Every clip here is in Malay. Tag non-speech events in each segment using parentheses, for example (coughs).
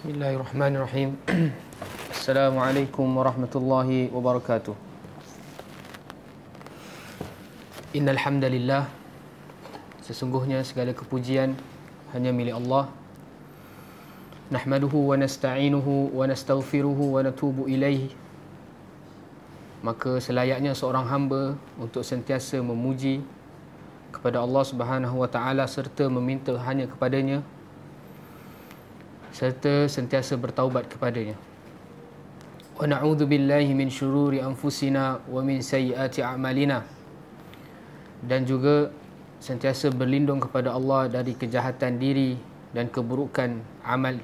Bismillahirrahmanirrahim. (clears throat) Assalamualaikum warahmatullahi wabarakatuh. Innal hamdalillah. Sesungguhnya segala kepujian hanya milik Allah. Nahmaduhu wa nasta'inuhu wa nastaghfiruhu wa natubu ilaihi. Maka selayaknya seorang hamba untuk sentiasa memuji kepada Allah Subhanahu wa taala serta meminta hanya kepadanya. nya serta sentiasa bertaubat kepadanya. Wa na'udzu billahi min syururi anfusina wa min sayyiati a'malina. Dan juga sentiasa berlindung kepada Allah dari kejahatan diri dan keburukan amal.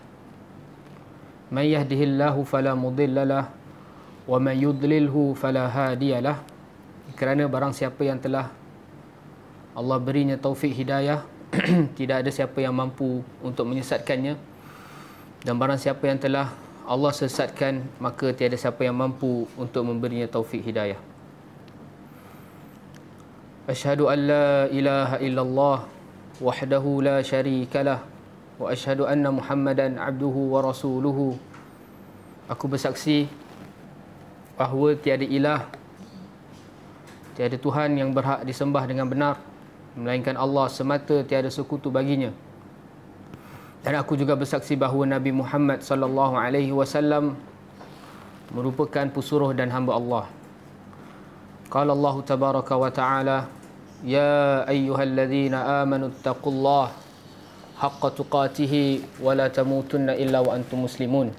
May yahdihillahu fala mudhillalah wa may yudlilhu fala hadiyalah. Kerana barang siapa yang telah Allah berinya taufik hidayah, (clears throat) tidak ada siapa yang mampu untuk menyesatkannya dan barang siapa yang telah Allah sesatkan maka tiada siapa yang mampu untuk memberinya taufik hidayah Ashhadu an la ilaha illallah wahdahu la syarikalah wa ashhadu anna Muhammadan abduhu wa rasuluhu Aku bersaksi bahawa tiada ilah tiada tuhan yang berhak disembah dengan benar melainkan Allah semata tiada sekutu baginya dan aku juga bersaksi bahawa Nabi Muhammad sallallahu alaihi wasallam merupakan pusuruh dan hamba Allah. Qala Allah tabaraka wa taala ya ayyuhalladzina amanu taqullah haqqa tuqatih wa la tamutunna illa wa antum muslimun.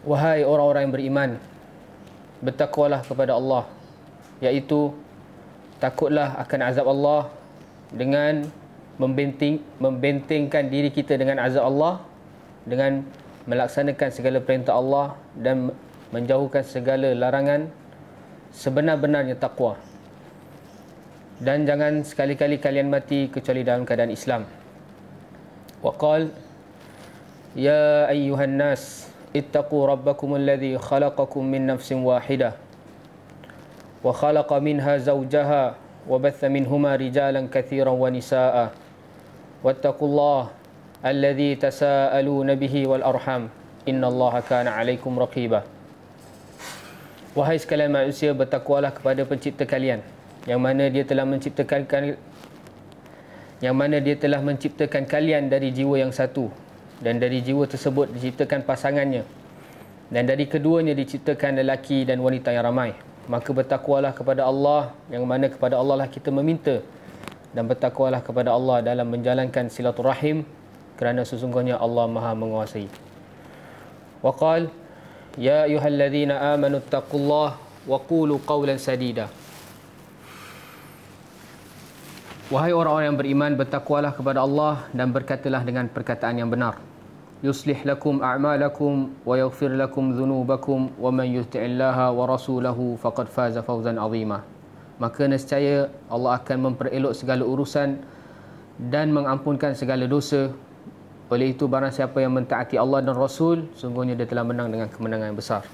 Wahai orang-orang yang beriman, bertakwalah kepada Allah, yaitu takutlah akan azab Allah dengan membenting membentengkan diri kita dengan azab Allah dengan melaksanakan segala perintah Allah dan menjauhkan segala larangan sebenar-benarnya takwa dan jangan sekali-kali kalian mati kecuali dalam keadaan Islam waqal ya ayyuhan nas ittaqu rabbakum alladhi khalaqakum min nafsin wahidah wa khalaqa minha zawjaha وبث rijalan رجالا wa ونساء واتقوا الله الذي تساءلون به والأرحم إن الله كان عليكم رقيبا Wahai sekalian manusia, bertakwalah kepada pencipta kalian Yang mana dia telah menciptakan Yang mana dia telah menciptakan kalian dari jiwa yang satu Dan dari jiwa tersebut diciptakan pasangannya Dan dari keduanya diciptakan lelaki dan wanita yang ramai Maka bertakwalah kepada Allah Yang mana kepada Allah lah kita meminta dan bertakwalah kepada Allah dalam menjalankan silaturahim kerana sesungguhnya Allah Maha menguasai. Waqal ya ayyuhalladzina amanu taqullah wa qulu qawlan sadida. Wahai orang-orang yang beriman bertakwalah kepada Allah dan berkatalah dengan perkataan yang benar. Yuslih lakum a'malakum wa yaghfir lakum dhunubakum wa man yuti'illaha wa rasulahu faqad faza fawzan 'azima maka nescaya Allah akan memperelok segala urusan dan mengampunkan segala dosa. Oleh itu barang siapa yang mentaati Allah dan Rasul, sungguhnya dia telah menang dengan kemenangan yang besar.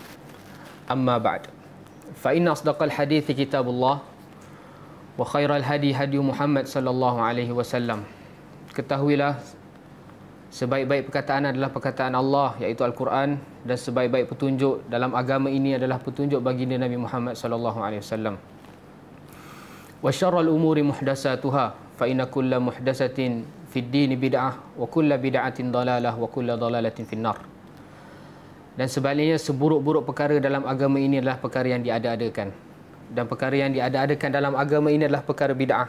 Amma ba'd. Fa inna asdaqal hadithi kitabullah wa khairal hadi hadi Muhammad sallallahu alaihi wasallam. Ketahuilah sebaik-baik perkataan adalah perkataan Allah iaitu Al-Quran dan sebaik-baik petunjuk dalam agama ini adalah petunjuk bagi Nabi Muhammad sallallahu alaihi wasallam wa syarrul umuri muhdatsatuha fa inna kulla muhdatsatin fid din bid'ah wa kulla bid'atin dalalah wa kulla dalalatin finnar dan sebaliknya seburuk-buruk perkara dalam agama ini adalah perkara yang diada-adakan dan perkara yang diada-adakan dalam agama ini adalah perkara bid'ah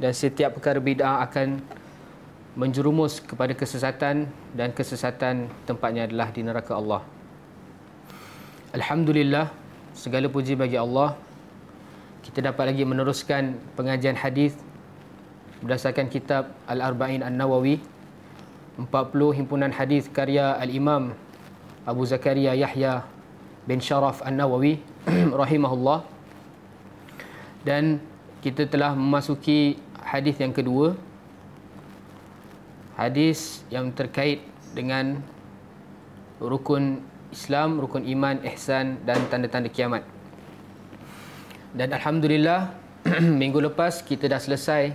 dan setiap perkara bid'ah akan menjerumus kepada kesesatan dan kesesatan tempatnya adalah di neraka Allah Alhamdulillah segala puji bagi Allah kita dapat lagi meneruskan pengajian hadis berdasarkan kitab Al-Arba'in An-Nawawi 40 himpunan hadis karya Al-Imam Abu Zakaria Yahya bin Sharaf An-Nawawi (clears throat) rahimahullah dan kita telah memasuki hadis yang kedua hadis yang terkait dengan rukun Islam, rukun iman, ihsan dan tanda-tanda kiamat. Dan Alhamdulillah, (clears throat) minggu lepas kita dah selesai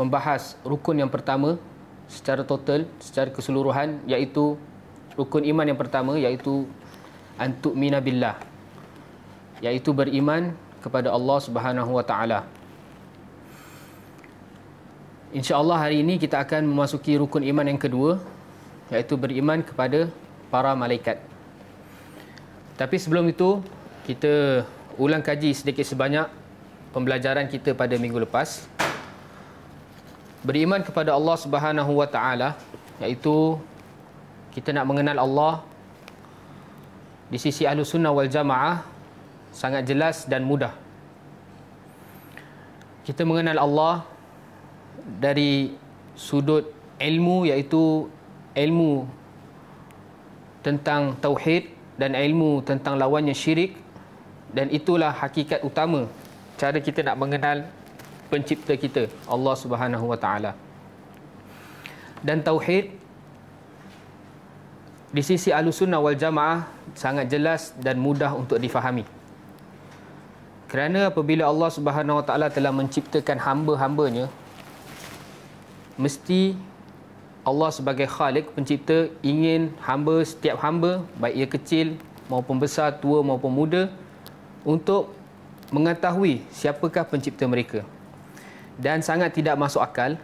membahas rukun yang pertama secara total, secara keseluruhan iaitu rukun iman yang pertama iaitu antuk mina billah iaitu beriman kepada Allah Subhanahu Wa Taala. Insya-Allah hari ini kita akan memasuki rukun iman yang kedua iaitu beriman kepada para malaikat. Tapi sebelum itu kita ulang kaji sedikit sebanyak pembelajaran kita pada minggu lepas. Beriman kepada Allah Subhanahu Wa Taala iaitu kita nak mengenal Allah di sisi Ahlus Sunnah wal Jamaah sangat jelas dan mudah. Kita mengenal Allah dari sudut ilmu iaitu ilmu tentang tauhid dan ilmu tentang lawannya syirik dan itulah hakikat utama cara kita nak mengenal pencipta kita Allah Subhanahu wa taala dan tauhid di sisi Ahlussunnah wal Jamaah sangat jelas dan mudah untuk difahami kerana apabila Allah Subhanahu wa taala telah menciptakan hamba-hambanya mesti Allah sebagai khalik pencipta ingin hamba setiap hamba baik ia kecil maupun besar tua maupun muda untuk mengetahui siapakah pencipta mereka. Dan sangat tidak masuk akal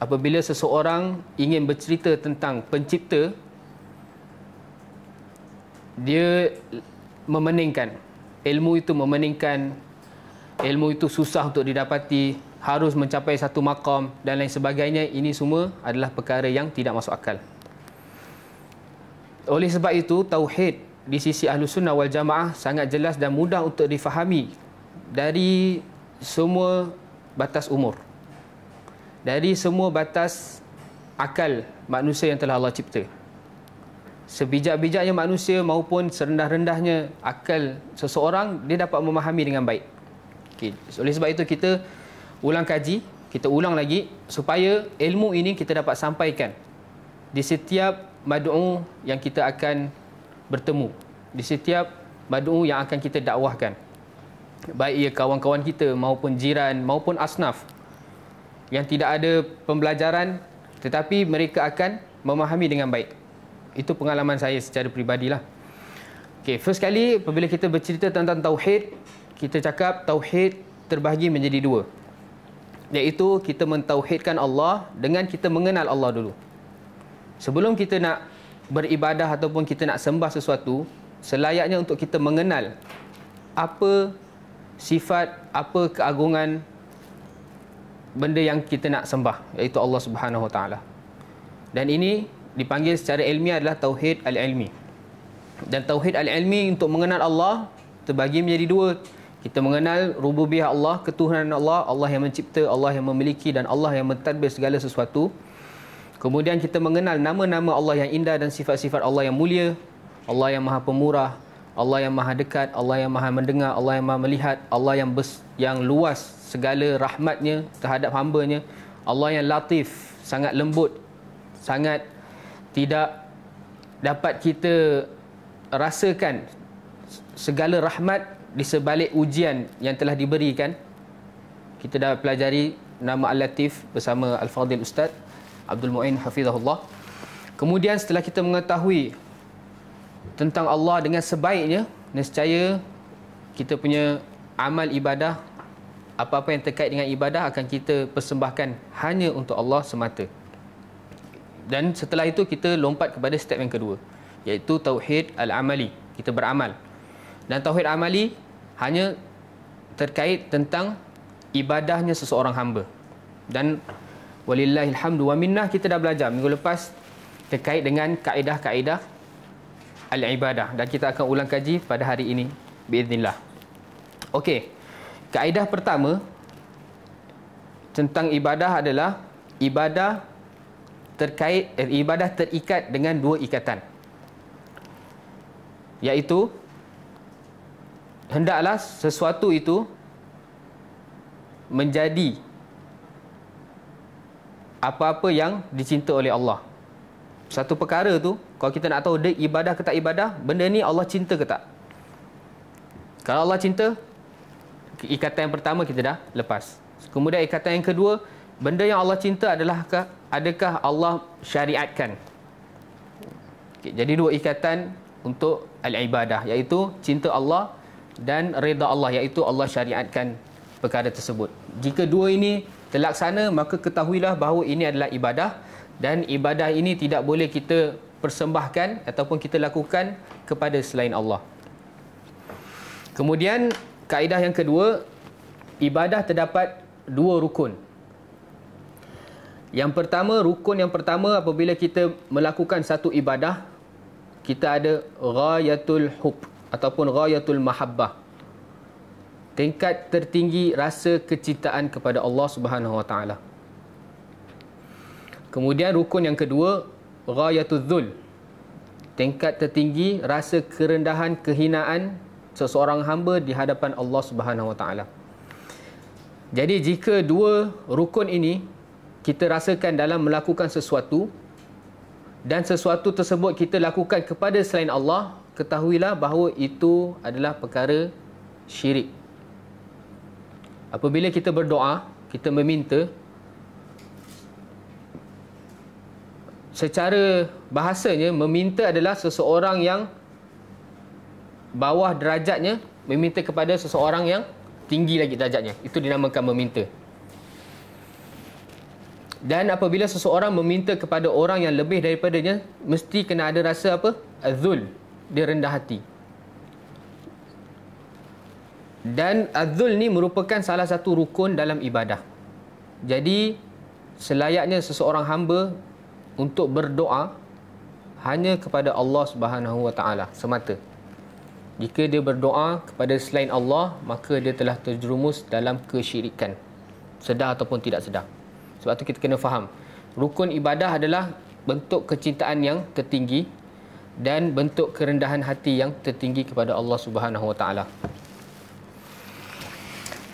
apabila seseorang ingin bercerita tentang pencipta dia memeningkan ilmu itu memeningkan ilmu itu susah untuk didapati harus mencapai satu makam dan lain sebagainya ini semua adalah perkara yang tidak masuk akal oleh sebab itu tauhid di sisi Ahlu Sunnah wal Jamaah sangat jelas dan mudah untuk difahami dari semua batas umur. Dari semua batas akal manusia yang telah Allah cipta. Sebijak-bijaknya manusia maupun serendah-rendahnya akal seseorang, dia dapat memahami dengan baik. Okay. Oleh sebab itu, kita ulang kaji, kita ulang lagi supaya ilmu ini kita dapat sampaikan di setiap mad'u yang kita akan bertemu di setiap mad'u yang akan kita dakwahkan baik ia kawan-kawan kita maupun jiran maupun asnaf yang tidak ada pembelajaran tetapi mereka akan memahami dengan baik itu pengalaman saya secara peribadilah okey first kali apabila kita bercerita tentang tauhid kita cakap tauhid terbahagi menjadi dua iaitu kita mentauhidkan Allah dengan kita mengenal Allah dulu sebelum kita nak beribadah ataupun kita nak sembah sesuatu, selayaknya untuk kita mengenal apa sifat, apa keagungan benda yang kita nak sembah, iaitu Allah Subhanahu Wa Taala. Dan ini dipanggil secara ilmiah adalah tauhid al-ilmi. Dan tauhid al-ilmi untuk mengenal Allah terbagi menjadi dua. Kita mengenal rububiyah Allah, ketuhanan Allah, Allah yang mencipta, Allah yang memiliki dan Allah yang mentadbir segala sesuatu. Kemudian kita mengenal nama-nama Allah yang indah dan sifat-sifat Allah yang mulia, Allah yang maha pemurah, Allah yang maha dekat, Allah yang maha mendengar, Allah yang maha melihat, Allah yang bes, yang luas segala rahmatnya terhadap hamba-Nya, Allah yang latif, sangat lembut, sangat tidak dapat kita rasakan segala rahmat di sebalik ujian yang telah diberikan. Kita dah pelajari nama Al-Latif bersama Al-Fadil Ustaz. Abdul Muin hafizahullah. Kemudian setelah kita mengetahui tentang Allah dengan sebaiknya, nescaya kita punya amal ibadah apa-apa yang terkait dengan ibadah akan kita persembahkan hanya untuk Allah semata. Dan setelah itu kita lompat kepada step yang kedua iaitu tauhid al-amali. Kita beramal. Dan tauhid al amali hanya terkait tentang ibadahnya seseorang hamba. Dan Walillahil hamdu wa minnah kita dah belajar minggu lepas terkait dengan kaedah-kaedah al-ibadah dan kita akan ulang kaji pada hari ini biiznillah. Okey. Kaedah pertama tentang ibadah adalah ibadah terkait eh, ibadah terikat dengan dua ikatan. Yaitu hendaklah sesuatu itu menjadi apa-apa yang dicinta oleh Allah. Satu perkara tu, kalau kita nak tahu dia ibadah ke tak ibadah, benda ni Allah cinta ke tak? Kalau Allah cinta, ikatan yang pertama kita dah lepas. Kemudian ikatan yang kedua, benda yang Allah cinta adalah adakah Allah syariatkan? Okay, jadi dua ikatan untuk al-ibadah, iaitu cinta Allah dan reda Allah, iaitu Allah syariatkan perkara tersebut. Jika dua ini terlaksana maka ketahuilah bahawa ini adalah ibadah dan ibadah ini tidak boleh kita persembahkan ataupun kita lakukan kepada selain Allah. Kemudian kaedah yang kedua, ibadah terdapat dua rukun. Yang pertama, rukun yang pertama apabila kita melakukan satu ibadah, kita ada ghayatul hub ataupun ghayatul mahabbah tingkat tertinggi rasa kecintaan kepada Allah Subhanahu Wa Taala. Kemudian rukun yang kedua, ghayatuz zul. Tingkat tertinggi rasa kerendahan kehinaan seseorang hamba di hadapan Allah Subhanahu Wa Taala. Jadi jika dua rukun ini kita rasakan dalam melakukan sesuatu dan sesuatu tersebut kita lakukan kepada selain Allah, ketahuilah bahawa itu adalah perkara syirik Apabila kita berdoa, kita meminta secara bahasanya meminta adalah seseorang yang bawah derajatnya meminta kepada seseorang yang tinggi lagi derajatnya. Itu dinamakan meminta. Dan apabila seseorang meminta kepada orang yang lebih daripadanya, mesti kena ada rasa apa? Azul. Dia rendah hati. Dan azul ni merupakan salah satu rukun dalam ibadah. Jadi selayaknya seseorang hamba untuk berdoa hanya kepada Allah Subhanahu Wa Taala semata. Jika dia berdoa kepada selain Allah, maka dia telah terjerumus dalam kesyirikan. Sedar ataupun tidak sedar. Sebab tu kita kena faham. Rukun ibadah adalah bentuk kecintaan yang tertinggi dan bentuk kerendahan hati yang tertinggi kepada Allah Subhanahu Wa Taala.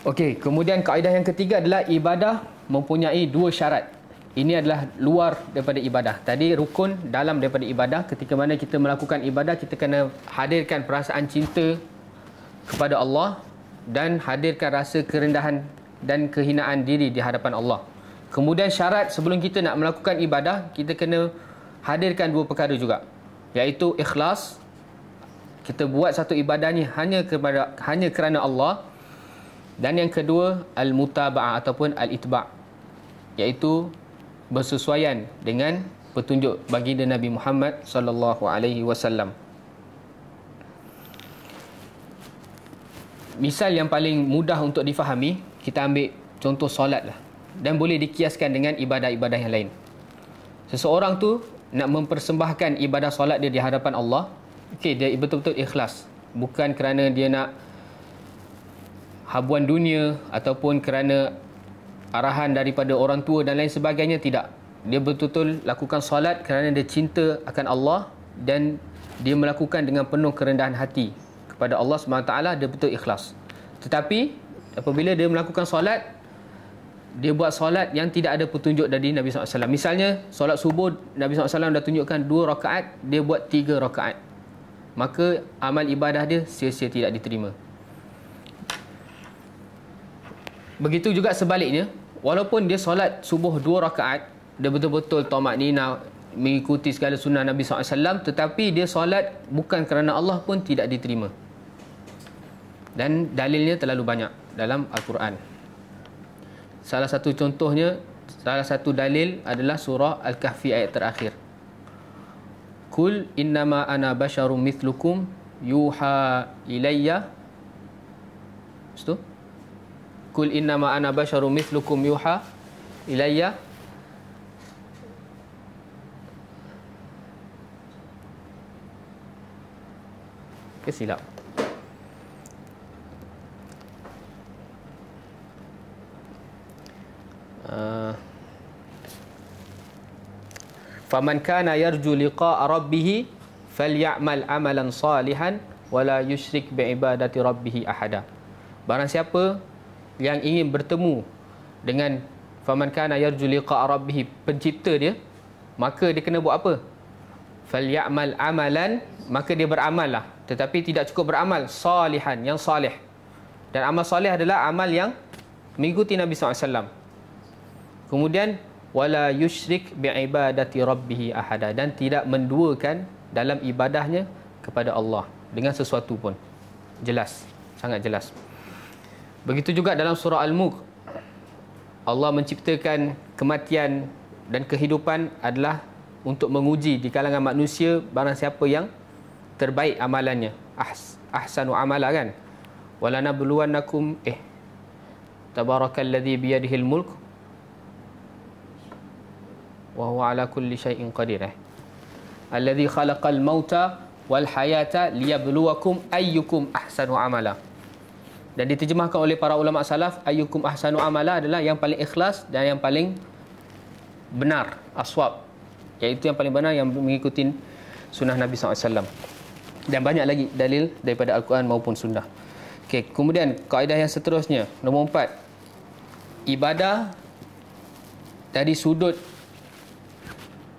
Okey, kemudian kaedah yang ketiga adalah ibadah mempunyai dua syarat. Ini adalah luar daripada ibadah. Tadi rukun dalam daripada ibadah. Ketika mana kita melakukan ibadah, kita kena hadirkan perasaan cinta kepada Allah dan hadirkan rasa kerendahan dan kehinaan diri di hadapan Allah. Kemudian syarat sebelum kita nak melakukan ibadah, kita kena hadirkan dua perkara juga. Iaitu ikhlas. Kita buat satu ibadah ni hanya kepada hanya kerana Allah. Dan yang kedua al-mutaba'ah ataupun al-itba' iaitu bersesuaian dengan petunjuk baginda Nabi Muhammad SAW. Misal yang paling mudah untuk difahami, kita ambil contoh solat lah. Dan boleh dikiaskan dengan ibadah-ibadah yang lain. Seseorang tu nak mempersembahkan ibadah solat dia di hadapan Allah, okay, dia betul-betul ikhlas. Bukan kerana dia nak habuan dunia ataupun kerana arahan daripada orang tua dan lain sebagainya tidak dia betul-betul lakukan solat kerana dia cinta akan Allah dan dia melakukan dengan penuh kerendahan hati kepada Allah SWT dia betul ikhlas tetapi apabila dia melakukan solat dia buat solat yang tidak ada petunjuk dari Nabi SAW misalnya solat subuh Nabi SAW dah tunjukkan dua rakaat dia buat tiga rakaat maka amal ibadah dia sia-sia tidak diterima Begitu juga sebaliknya, walaupun dia solat subuh dua rakaat, dia betul-betul tomat nak mengikuti segala sunnah Nabi SAW, tetapi dia solat bukan kerana Allah pun tidak diterima. Dan dalilnya terlalu banyak dalam Al-Quran. Salah satu contohnya, salah satu dalil adalah surah Al-Kahfi ayat terakhir. Kul innama ana basharum mithlukum yuha ilayya. Setuju? قل إنما أنا بشر مثلكم يوحى إلي كسلا فمن كان يرجو لقاء ربه فليعمل عملا صالحا ولا يشرك بعبادة ربه أحدا Barang yang ingin bertemu dengan faman kana yarju liqa'a rabbih pencipta dia maka dia kena buat apa falyamal amalan maka dia beramal lah tetapi tidak cukup beramal salihan yang salih dan amal salih adalah amal yang mengikuti Nabi SAW kemudian wala yushrik bi ibadati rabbih ahada dan tidak menduakan dalam ibadahnya kepada Allah dengan sesuatu pun jelas sangat jelas Begitu juga dalam surah Al-Mulk. Allah menciptakan kematian dan kehidupan adalah untuk menguji di kalangan manusia barang siapa yang terbaik amalannya. Ahsanu amala kan? Walanabluwannakum eh tabarakalladzi biyadihil mulk wa huwa ala kulli shayin qadir. Eh? Alladzi khalaqal mauta wal hayata liyabluwakum ayyukum ahsanu amala dan diterjemahkan oleh para ulama salaf ayukum ahsanu amala adalah yang paling ikhlas dan yang paling benar aswab iaitu yang paling benar yang mengikuti sunnah Nabi SAW dan banyak lagi dalil daripada Al-Quran maupun sunnah okay, kemudian kaedah yang seterusnya nombor empat ibadah dari sudut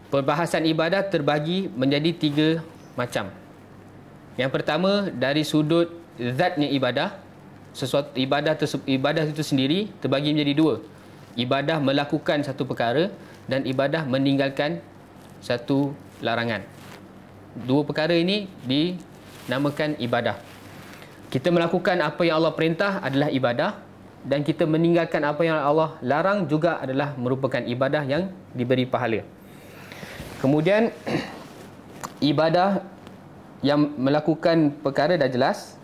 perbahasan ibadah terbagi menjadi tiga macam yang pertama dari sudut zatnya ibadah sesuatu ibadah tersebut ibadah itu sendiri terbagi menjadi dua ibadah melakukan satu perkara dan ibadah meninggalkan satu larangan dua perkara ini dinamakan ibadah kita melakukan apa yang Allah perintah adalah ibadah dan kita meninggalkan apa yang Allah larang juga adalah merupakan ibadah yang diberi pahala kemudian (clears throat) ibadah yang melakukan perkara dah jelas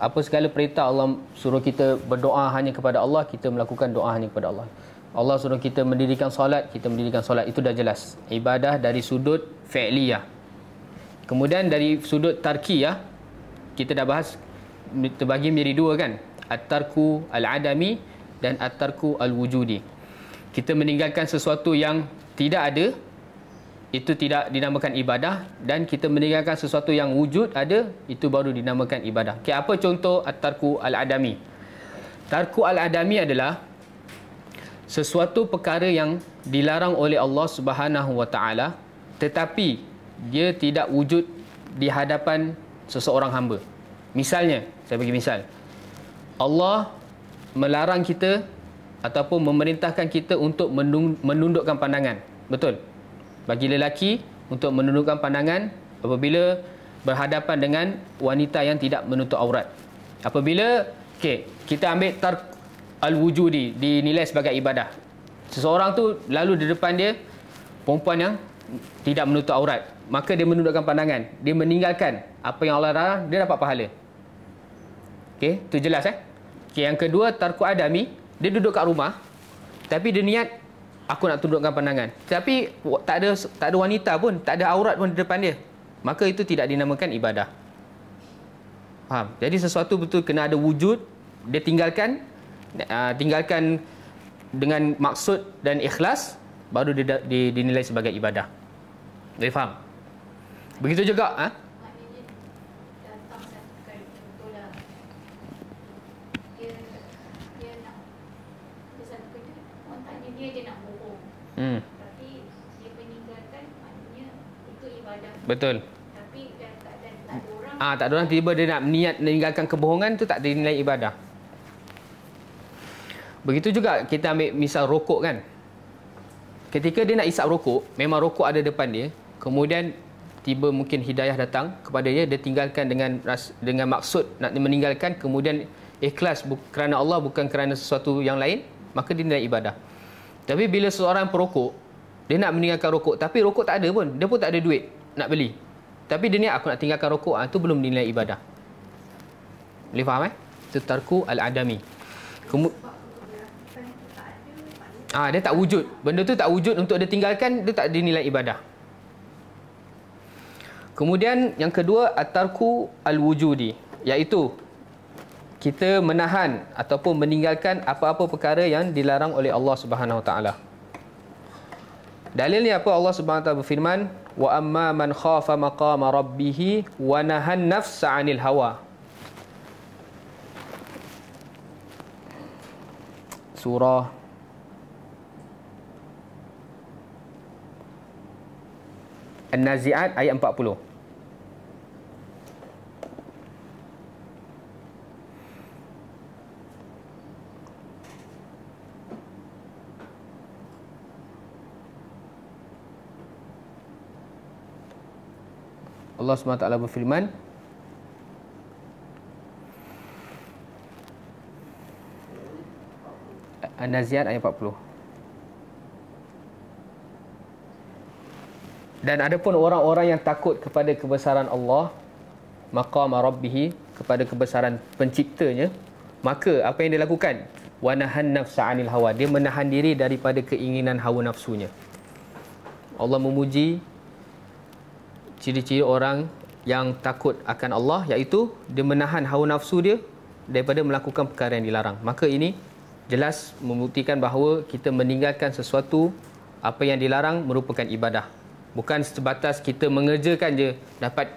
apa segala perintah Allah suruh kita berdoa hanya kepada Allah, kita melakukan doa hanya kepada Allah. Allah suruh kita mendirikan solat, kita mendirikan solat. Itu dah jelas. Ibadah dari sudut fi'liyah. Kemudian dari sudut tarkiyah, kita dah bahas terbagi menjadi dua kan. At-tarku al-adami dan at-tarku al-wujudi. Kita meninggalkan sesuatu yang tidak ada itu tidak dinamakan ibadah dan kita meninggalkan sesuatu yang wujud ada itu baru dinamakan ibadah. Okey apa contoh at-tarku al-adami? Tarku al-adami adalah sesuatu perkara yang dilarang oleh Allah Subhanahu wa taala tetapi dia tidak wujud di hadapan seseorang hamba. Misalnya, saya bagi misal. Allah melarang kita ataupun memerintahkan kita untuk menundukkan pandangan. Betul? bagi lelaki untuk menundukkan pandangan apabila berhadapan dengan wanita yang tidak menutup aurat. Apabila okay, kita ambil tar al-wujudi dinilai sebagai ibadah. Seseorang tu lalu di depan dia perempuan yang tidak menutup aurat, maka dia menundukkan pandangan, dia meninggalkan apa yang Allah larang, dia dapat pahala. Okey, tu jelas eh. Okay, yang kedua tarku adami, dia duduk kat rumah tapi dia niat aku nak tundukkan pandangan. Tapi tak ada tak ada wanita pun, tak ada aurat pun di depan dia. Maka itu tidak dinamakan ibadah. Faham? Jadi sesuatu betul kena ada wujud, dia tinggalkan ah, tinggalkan dengan maksud dan ikhlas baru dinilai sebagai ibadah. Jadi faham? Begitu juga ha? Betul. Tapi dan tak, dan tak ada orang. Ah, tak ada orang tiba dia nak niat meninggalkan kebohongan tu tak dinilai ibadah. Begitu juga kita ambil misal rokok kan. Ketika dia nak isap rokok, memang rokok ada depan dia. Kemudian tiba mungkin hidayah datang kepada dia dia tinggalkan dengan dengan maksud nak meninggalkan kemudian ikhlas bu- kerana Allah bukan kerana sesuatu yang lain maka dinilai ibadah. Tapi bila seorang perokok dia nak meninggalkan rokok tapi rokok tak ada pun dia pun tak ada duit nak beli. Tapi dia niat aku nak tinggalkan rokok, ah, tu belum dinilai ibadah. Boleh faham eh? Itu tarku al-adami. Kemu- ah, dia tak wujud. Benda tu tak wujud untuk dia tinggalkan, dia tak dinilai ibadah. Kemudian yang kedua atarku al-wujudi iaitu kita menahan ataupun meninggalkan apa-apa perkara yang dilarang oleh Allah Subhanahu Wa Taala. Dalilnya apa Allah Subhanahu taala berfirman wa amma man khafa maqama rabbih wa nahan nafsa 'anil hawa. Surah An-Nazi'at ayat 40. Allah SWT berfirman An-Naziat ayat 40 Dan adapun orang-orang yang takut kepada kebesaran Allah maqam rabbih kepada kebesaran penciptanya maka apa yang dia lakukan wanahan nafsa anil hawa dia menahan diri daripada keinginan hawa nafsunya Allah memuji ciri-ciri orang yang takut akan Allah iaitu dia menahan hawa nafsu dia daripada melakukan perkara yang dilarang. Maka ini jelas membuktikan bahawa kita meninggalkan sesuatu apa yang dilarang merupakan ibadah. Bukan sebatas kita mengerjakan je dapat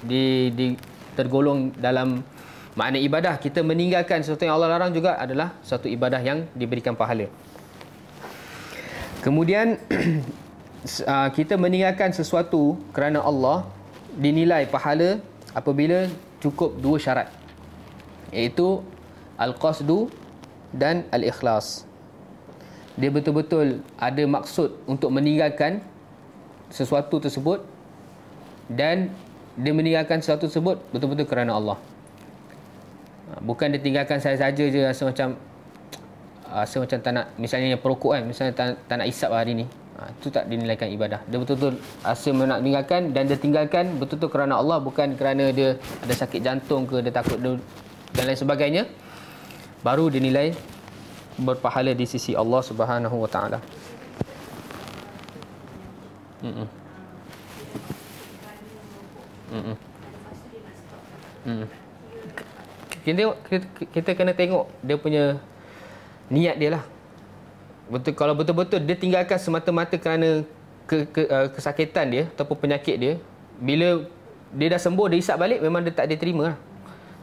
di, di tergolong dalam makna ibadah. Kita meninggalkan sesuatu yang Allah larang juga adalah satu ibadah yang diberikan pahala. Kemudian (clears throat) Ah, kita meninggalkan sesuatu kerana Allah dinilai pahala apabila cukup dua syarat iaitu al-qasdu dan al-ikhlas dia betul-betul ada maksud untuk meninggalkan sesuatu tersebut dan dia meninggalkan sesuatu tersebut betul-betul kerana Allah ah, bukan dia tinggalkan saya saja je rasa macam ah, rasa macam tak nak misalnya yang perokok kan misalnya tak, tak nak isap hari ni itu ha, tak dinilaikan ibadah. Dia betul-betul rasa nak tinggalkan dan dia tinggalkan betul-betul kerana Allah bukan kerana dia ada sakit jantung ke dia takut dan lain sebagainya. Baru dinilai berpahala di sisi Allah Subhanahu Wa Taala. Hmm. Hmm. Kita, kita kita kena tengok dia punya niat dia lah betul kalau betul-betul dia tinggalkan semata-mata kerana ke, ke, uh, kesakitan dia ataupun penyakit dia bila dia dah sembuh dia isap balik memang dia tak diterima lah.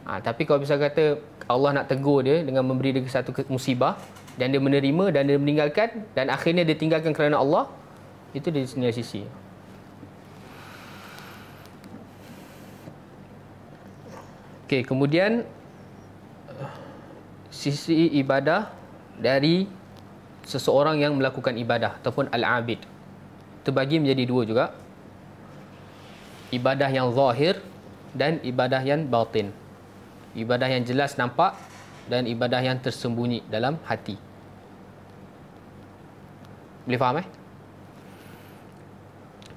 ha, tapi kalau bisa kata Allah nak tegur dia dengan memberi dia satu musibah dan dia menerima dan dia meninggalkan dan akhirnya dia tinggalkan kerana Allah itu dia sendiri sisi Okay, kemudian sisi ibadah dari seseorang yang melakukan ibadah ataupun al-abid terbagi menjadi dua juga ibadah yang zahir dan ibadah yang batin ibadah yang jelas nampak dan ibadah yang tersembunyi dalam hati boleh faham eh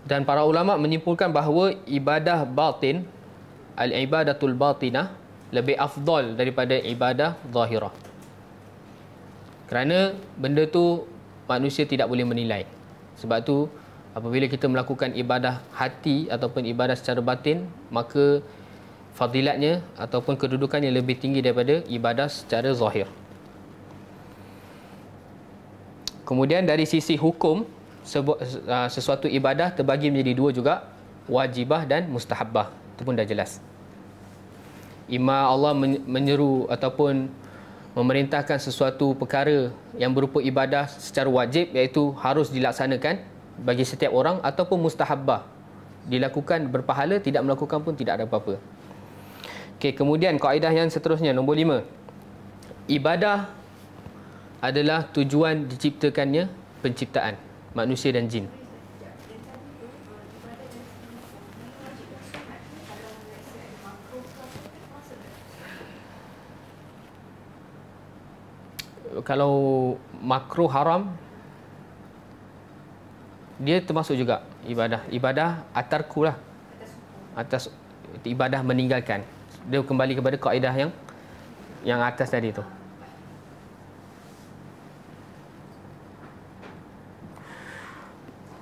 dan para ulama menyimpulkan bahawa ibadah batin al-ibadatul batinah lebih afdal daripada ibadah zahirah kerana benda tu manusia tidak boleh menilai sebab tu apabila kita melakukan ibadah hati ataupun ibadah secara batin maka fadilatnya ataupun kedudukannya lebih tinggi daripada ibadah secara zahir kemudian dari sisi hukum sesuatu ibadah terbagi menjadi dua juga wajibah dan mustahabbah itu pun dah jelas Ima Allah menyeru ataupun memerintahkan sesuatu perkara yang berupa ibadah secara wajib iaitu harus dilaksanakan bagi setiap orang ataupun mustahabbah dilakukan berpahala tidak melakukan pun tidak ada apa-apa. Okey, kemudian kaedah yang seterusnya nombor lima, Ibadah adalah tujuan diciptakannya penciptaan manusia dan jin. kalau makruh haram dia termasuk juga ibadah ibadah atarku lah atas ibadah meninggalkan dia kembali kepada kaedah yang yang atas tadi tu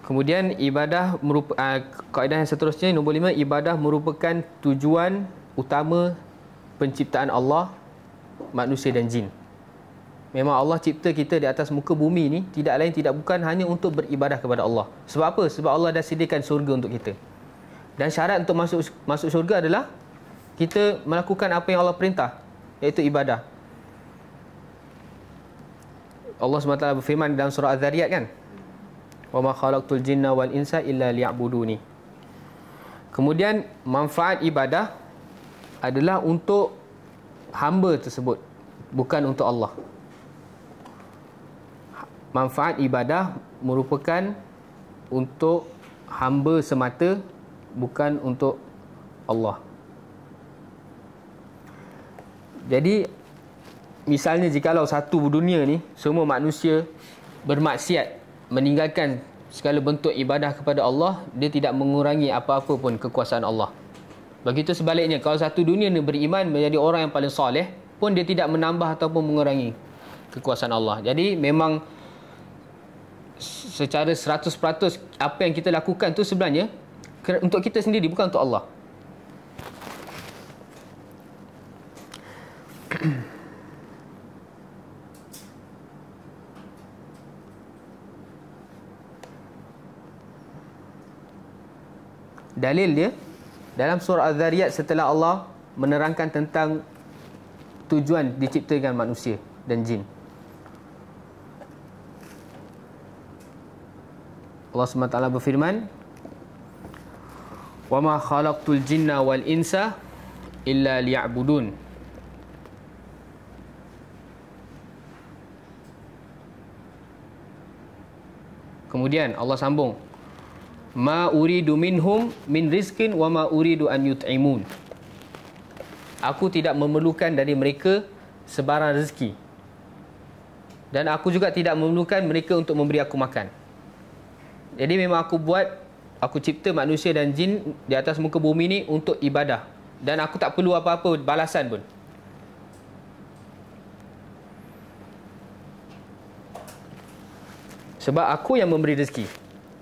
Kemudian ibadah merupakan ah, kaedah yang seterusnya nombor lima ibadah merupakan tujuan utama penciptaan Allah manusia dan jin. Memang Allah cipta kita di atas muka bumi ni tidak lain tidak bukan hanya untuk beribadah kepada Allah. Sebab apa? Sebab Allah dah sediakan surga untuk kita. Dan syarat untuk masuk masuk syurga adalah kita melakukan apa yang Allah perintah iaitu ibadah. Allah SWT berfirman dalam surah al zariyat kan? Wa ma khalaqtul jinna wal insa illa liya'buduni. Kemudian manfaat ibadah adalah untuk hamba tersebut bukan untuk Allah manfaat ibadah merupakan untuk hamba semata bukan untuk Allah. Jadi misalnya jikalau satu dunia ni semua manusia bermaksiat meninggalkan segala bentuk ibadah kepada Allah, dia tidak mengurangi apa-apa pun kekuasaan Allah. Begitu sebaliknya, kalau satu dunia ni beriman menjadi orang yang paling soleh, pun dia tidak menambah ataupun mengurangi kekuasaan Allah. Jadi memang secara 100% apa yang kita lakukan tu sebenarnya untuk kita sendiri bukan untuk Allah. Dalil dia dalam surah Az-Zariyat setelah Allah menerangkan tentang tujuan diciptakan manusia dan jin. Allah SWT berfirman وَمَا خَلَقْتُ الْجِنَّ وَالْإِنْسَ إِلَّا لِيَعْبُدُونَ Kemudian Allah sambung مَا أُرِيدُ مِنْهُمْ مِنْ رِزْكٍ وَمَا أُرِيدُ أَنْ يُتْعِمُونَ Aku tidak memerlukan dari mereka sebarang rezeki. Dan aku juga tidak memerlukan mereka untuk memberi aku makan. Jadi memang aku buat aku cipta manusia dan jin di atas muka bumi ni untuk ibadah dan aku tak perlu apa-apa balasan pun. Sebab aku yang memberi rezeki.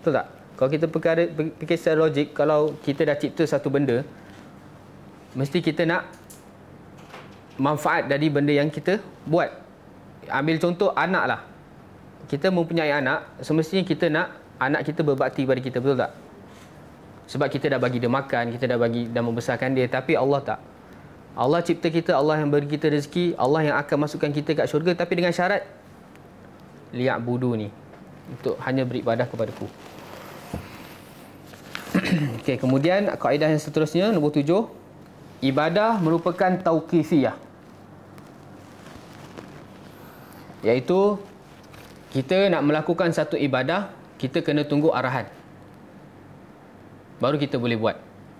Betul tak? Kalau kita perkara, fikir secara logik, kalau kita dah cipta satu benda, mesti kita nak manfaat dari benda yang kita buat. Ambil contoh anak lah. Kita mempunyai anak, semestinya kita nak anak kita berbakti kepada kita betul tak sebab kita dah bagi dia makan kita dah bagi dan membesarkan dia tapi Allah tak Allah cipta kita Allah yang beri kita rezeki Allah yang akan masukkan kita ke syurga tapi dengan syarat liak budu ni untuk hanya beribadah kepadaku (clears throat) Okay, kemudian kaedah yang seterusnya nombor tujuh ibadah merupakan tauqifiyah iaitu kita nak melakukan satu ibadah kita kena tunggu arahan. Baru kita boleh buat.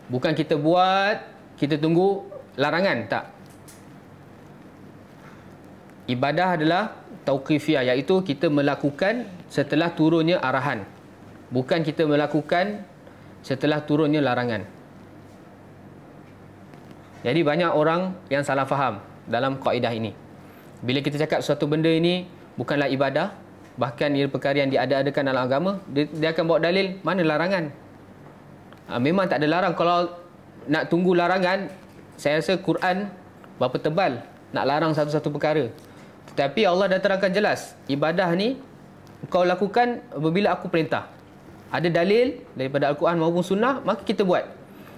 Bukan kita buat, kita tunggu larangan, tak. Ibadah adalah tauqifiyah iaitu kita melakukan setelah turunnya arahan. Bukan kita melakukan setelah turunnya larangan. Jadi banyak orang yang salah faham dalam kaedah ini. Bila kita cakap suatu benda ini bukanlah ibadah, bahkan ia perkara yang diada-adakan dalam agama dia, dia akan bawa dalil mana larangan ha, memang tak ada larang kalau nak tunggu larangan saya rasa Quran berapa tebal nak larang satu-satu perkara tetapi Allah dah terangkan jelas ibadah ni kau lakukan bila aku perintah ada dalil daripada Al-Quran maupun sunnah maka kita buat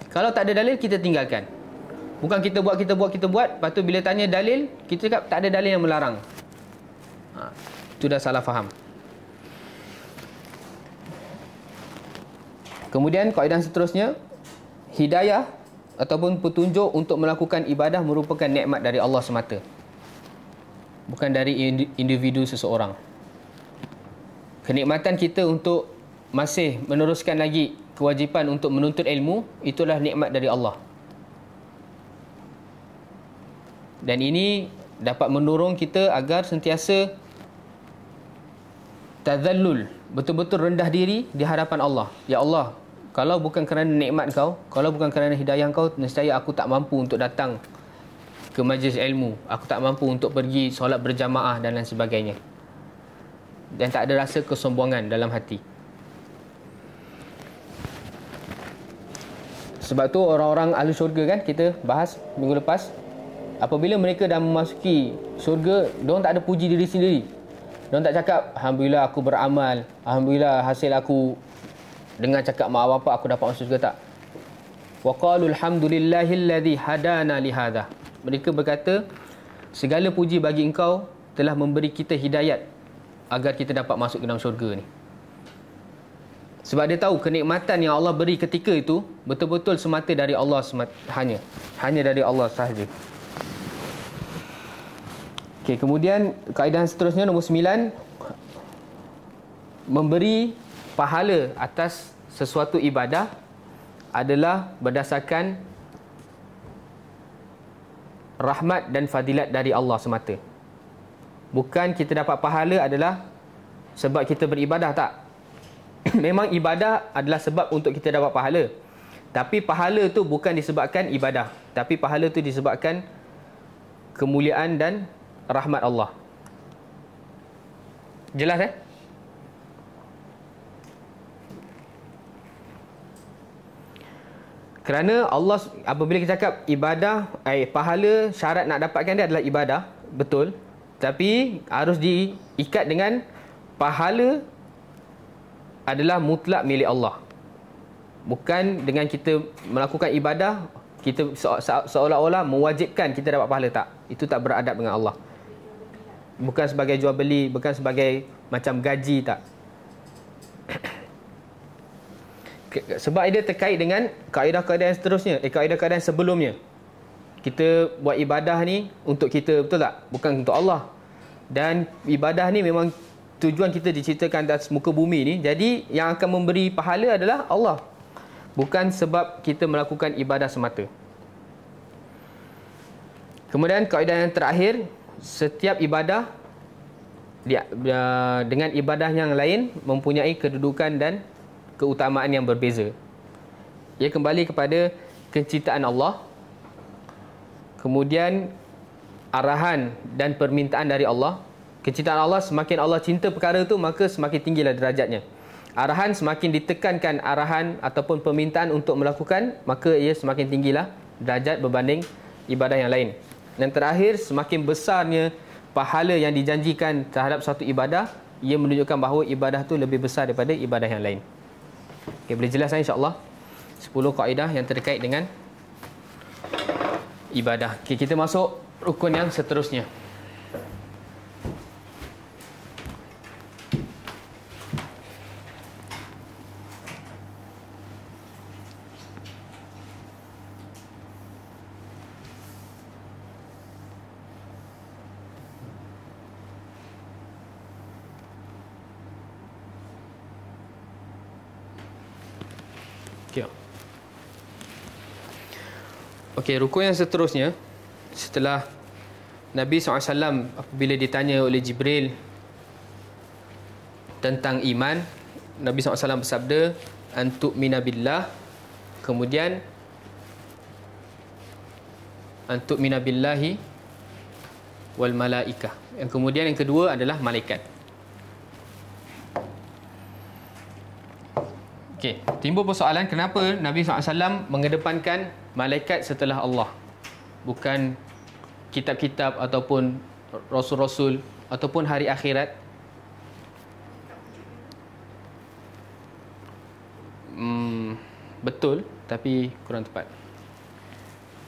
kalau tak ada dalil kita tinggalkan bukan kita buat kita buat kita buat lepas tu bila tanya dalil kita cakap tak ada dalil yang melarang ha itu dah salah faham. Kemudian kaedah seterusnya, hidayah ataupun petunjuk untuk melakukan ibadah merupakan nikmat dari Allah semata. Bukan dari individu seseorang. Kenikmatan kita untuk masih meneruskan lagi kewajipan untuk menuntut ilmu, itulah nikmat dari Allah. Dan ini dapat mendorong kita agar sentiasa tazallul betul-betul rendah diri di hadapan Allah ya Allah kalau bukan kerana nikmat kau kalau bukan kerana hidayah kau nescaya aku tak mampu untuk datang ke majlis ilmu aku tak mampu untuk pergi solat berjamaah dan lain sebagainya dan tak ada rasa kesombongan dalam hati sebab tu orang-orang ahli syurga kan kita bahas minggu lepas apabila mereka dah memasuki syurga dia tak ada puji diri sendiri mereka tak cakap, Alhamdulillah aku beramal. Alhamdulillah hasil aku dengan cakap mak bapak aku dapat masuk juga tak. وَقَالُوا الْحَمْدُ لِلَّهِ hadana هَدَانَا لِهَذَا Mereka berkata, segala puji bagi engkau telah memberi kita hidayat agar kita dapat masuk ke dalam syurga ni. Sebab dia tahu kenikmatan yang Allah beri ketika itu betul-betul semata dari Allah semata, hanya. Hanya dari Allah sahaja. Okey, kemudian kaedah seterusnya nombor 9 memberi pahala atas sesuatu ibadah adalah berdasarkan rahmat dan fadilat dari Allah semata. Bukan kita dapat pahala adalah sebab kita beribadah tak? (coughs) Memang ibadah adalah sebab untuk kita dapat pahala. Tapi pahala tu bukan disebabkan ibadah, tapi pahala tu disebabkan kemuliaan dan rahmat Allah. Jelas eh? Kerana Allah apabila kita cakap ibadah, eh pahala syarat nak dapatkan dia adalah ibadah, betul. Tapi harus diikat dengan pahala adalah mutlak milik Allah. Bukan dengan kita melakukan ibadah kita seolah-olah mewajibkan kita dapat pahala tak. Itu tak beradab dengan Allah bukan sebagai jual beli bukan sebagai macam gaji tak sebab dia terkait dengan kaedah-kaedah yang seterusnya eh, kaedah-kaedah yang sebelumnya kita buat ibadah ni untuk kita betul tak bukan untuk Allah dan ibadah ni memang tujuan kita diceritakan atas muka bumi ni jadi yang akan memberi pahala adalah Allah bukan sebab kita melakukan ibadah semata kemudian kaedah yang terakhir setiap ibadah dengan ibadah yang lain mempunyai kedudukan dan keutamaan yang berbeza. Ia kembali kepada kecintaan Allah. Kemudian arahan dan permintaan dari Allah. Kecintaan Allah semakin Allah cinta perkara itu maka semakin tinggilah derajatnya. Arahan semakin ditekankan arahan ataupun permintaan untuk melakukan maka ia semakin tinggilah derajat berbanding ibadah yang lain. Dan terakhir, semakin besarnya pahala yang dijanjikan terhadap satu ibadah, ia menunjukkan bahawa ibadah itu lebih besar daripada ibadah yang lain. Okay, boleh jelas insyaAllah? 10 kaedah yang terkait dengan ibadah. Okay, kita masuk rukun yang seterusnya. Okey, rukun yang seterusnya setelah Nabi SAW apabila ditanya oleh Jibril tentang iman, Nabi SAW bersabda antuk minabillah kemudian antuk minabillahi wal malaika. Yang kemudian yang kedua adalah malaikat. Okey, timbul persoalan kenapa Nabi SAW mengedepankan malaikat setelah Allah bukan kitab-kitab ataupun rasul-rasul ataupun hari akhirat hmm, betul tapi kurang tepat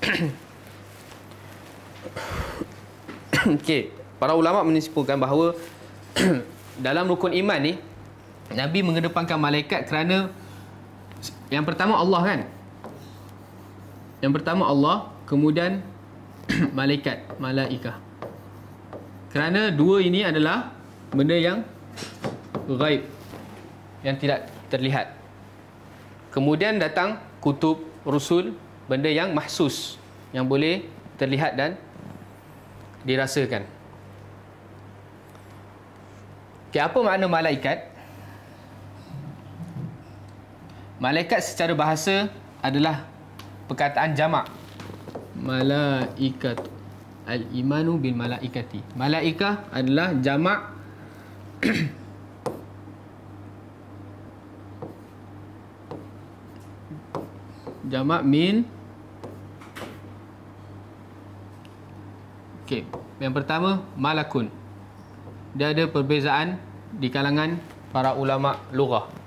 (coughs) okey para ulama menyimpulkan bahawa (coughs) dalam rukun iman ni nabi mengedepankan malaikat kerana yang pertama Allah kan yang pertama Allah, kemudian (clears throat) malaikat, malaikah. Kerana dua ini adalah benda yang ghaib yang tidak terlihat. Kemudian datang kutub rusul, benda yang mahsus yang boleh terlihat dan dirasakan. Okay, apa makna malaikat? Malaikat secara bahasa adalah perkataan jamak malaikat al imanu bil malaikati malaikah adalah jamak (clears throat) jamak min okey yang pertama malakun dia ada perbezaan di kalangan para ulama lughah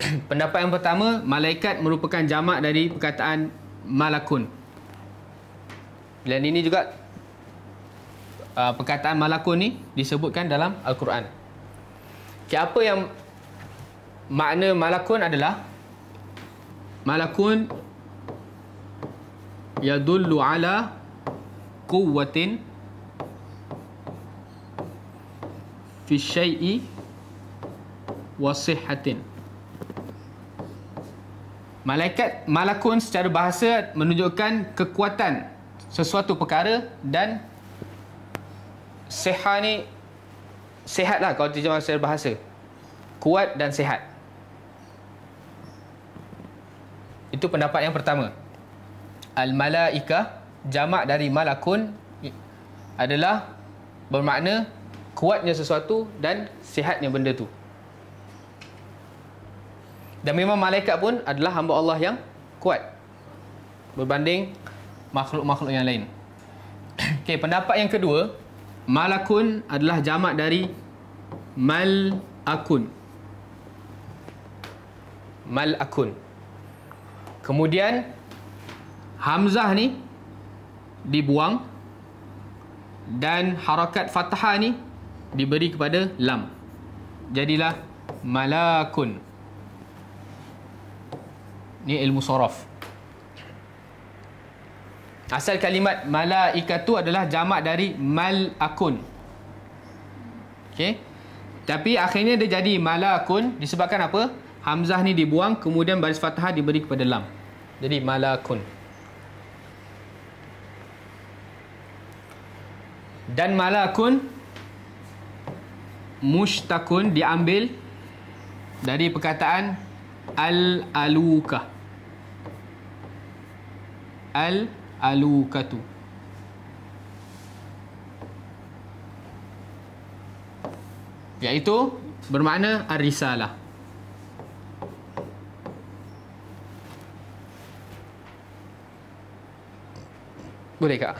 (coughs) pendapat yang pertama, malaikat merupakan jamak dari perkataan malakun. Dan ini juga uh, perkataan malakun ni disebutkan dalam Al-Quran. Okay, apa yang makna malakun adalah malakun yadullu ala quwwatin fi syai'i wa sihhatin Malaikat Malakun secara bahasa menunjukkan kekuatan sesuatu perkara dan sehat ni sehatlah kalau terjemah secara bahasa. Kuat dan sehat. Itu pendapat yang pertama. Al-Malaika jamak dari Malakun adalah bermakna kuatnya sesuatu dan sehatnya benda tu. Dan memang malaikat pun adalah hamba Allah yang kuat berbanding makhluk-makhluk yang lain. (clears throat) Okay, pendapat yang kedua, malakun adalah jamak dari mal akun. Mal akun. Kemudian hamzah ni dibuang dan harakat fathah ni diberi kepada lam. Jadilah malakun. Ni ilmu soraf. Asal kalimat malaikatu adalah jamak dari malakun. Okey. Tapi akhirnya dia jadi malakun disebabkan apa? Hamzah ni dibuang kemudian baris fathah diberi kepada lam. Jadi malakun. Dan malakun mushtakun diambil dari perkataan al-aluka al-alukatu iaitu bermakna ar-risalah boleh kak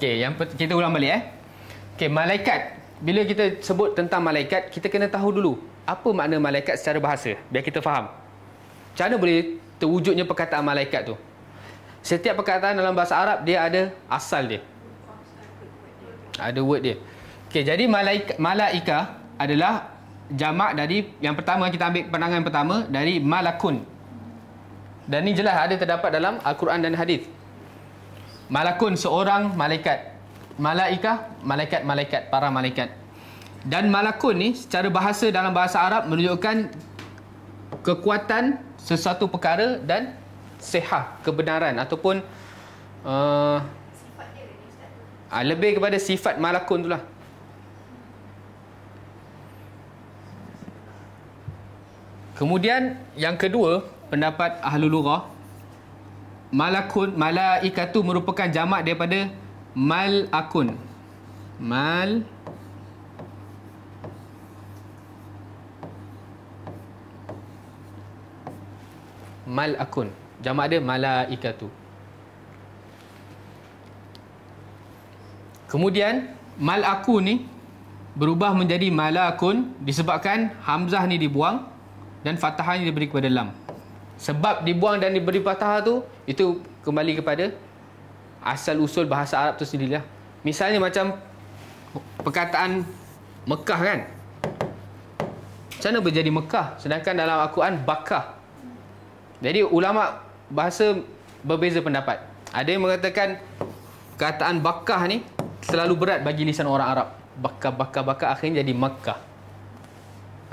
Okey, yang kita ulang balik eh. Okey, malaikat bila kita sebut tentang malaikat, kita kena tahu dulu apa makna malaikat secara bahasa. Biar kita faham. Macam mana boleh terwujudnya perkataan malaikat tu? Setiap perkataan dalam bahasa Arab, dia ada asal dia. Ada word dia. Okay, jadi malaika, malaika adalah jamak dari yang pertama kita ambil penangan pertama dari malakun. Dan ini jelas ada terdapat dalam Al-Quran dan hadis. Malakun seorang malaikat malaikah, malaikat-malaikat, para malaikat. Dan malakun ni secara bahasa dalam bahasa Arab menunjukkan kekuatan sesuatu perkara dan sehat kebenaran ataupun uh, sifat ah, dia, lebih kepada sifat malakun tu lah. Kemudian yang kedua pendapat ahlul lughah malakun malaikat tu merupakan jamak daripada mal akun mal mal akun jamak dia malaikatu kemudian mal aku ni berubah menjadi malakun disebabkan hamzah ni dibuang dan fathah diberi kepada lam sebab dibuang dan diberi fathah tu itu kembali kepada asal-usul bahasa Arab itu sendirilah. Misalnya macam perkataan Mekah kan? Macam mana berjadi Mekah? Sedangkan dalam Al-Quran, Bakah. Jadi ulama' bahasa berbeza pendapat. Ada yang mengatakan perkataan Bakah ni selalu berat bagi lisan orang Arab. Bakah, Bakah, Bakah akhirnya jadi Mekah.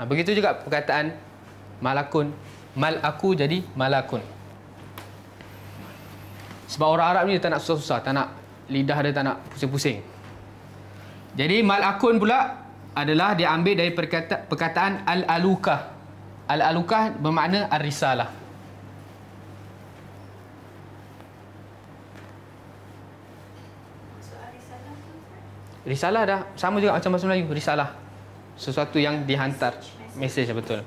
Ha, begitu juga perkataan Malakun. Mal aku jadi Malakun. Sebab orang Arab ni dia tak nak susah-susah, tak nak lidah dia tak nak pusing-pusing. Jadi malakun pula adalah dia ambil dari perkata, perkataan al aluka, al aluka bermakna arisalah. risalah Risalah dah sama juga macam bahasa Melayu, risalah. Sesuatu yang dihantar mesej betul.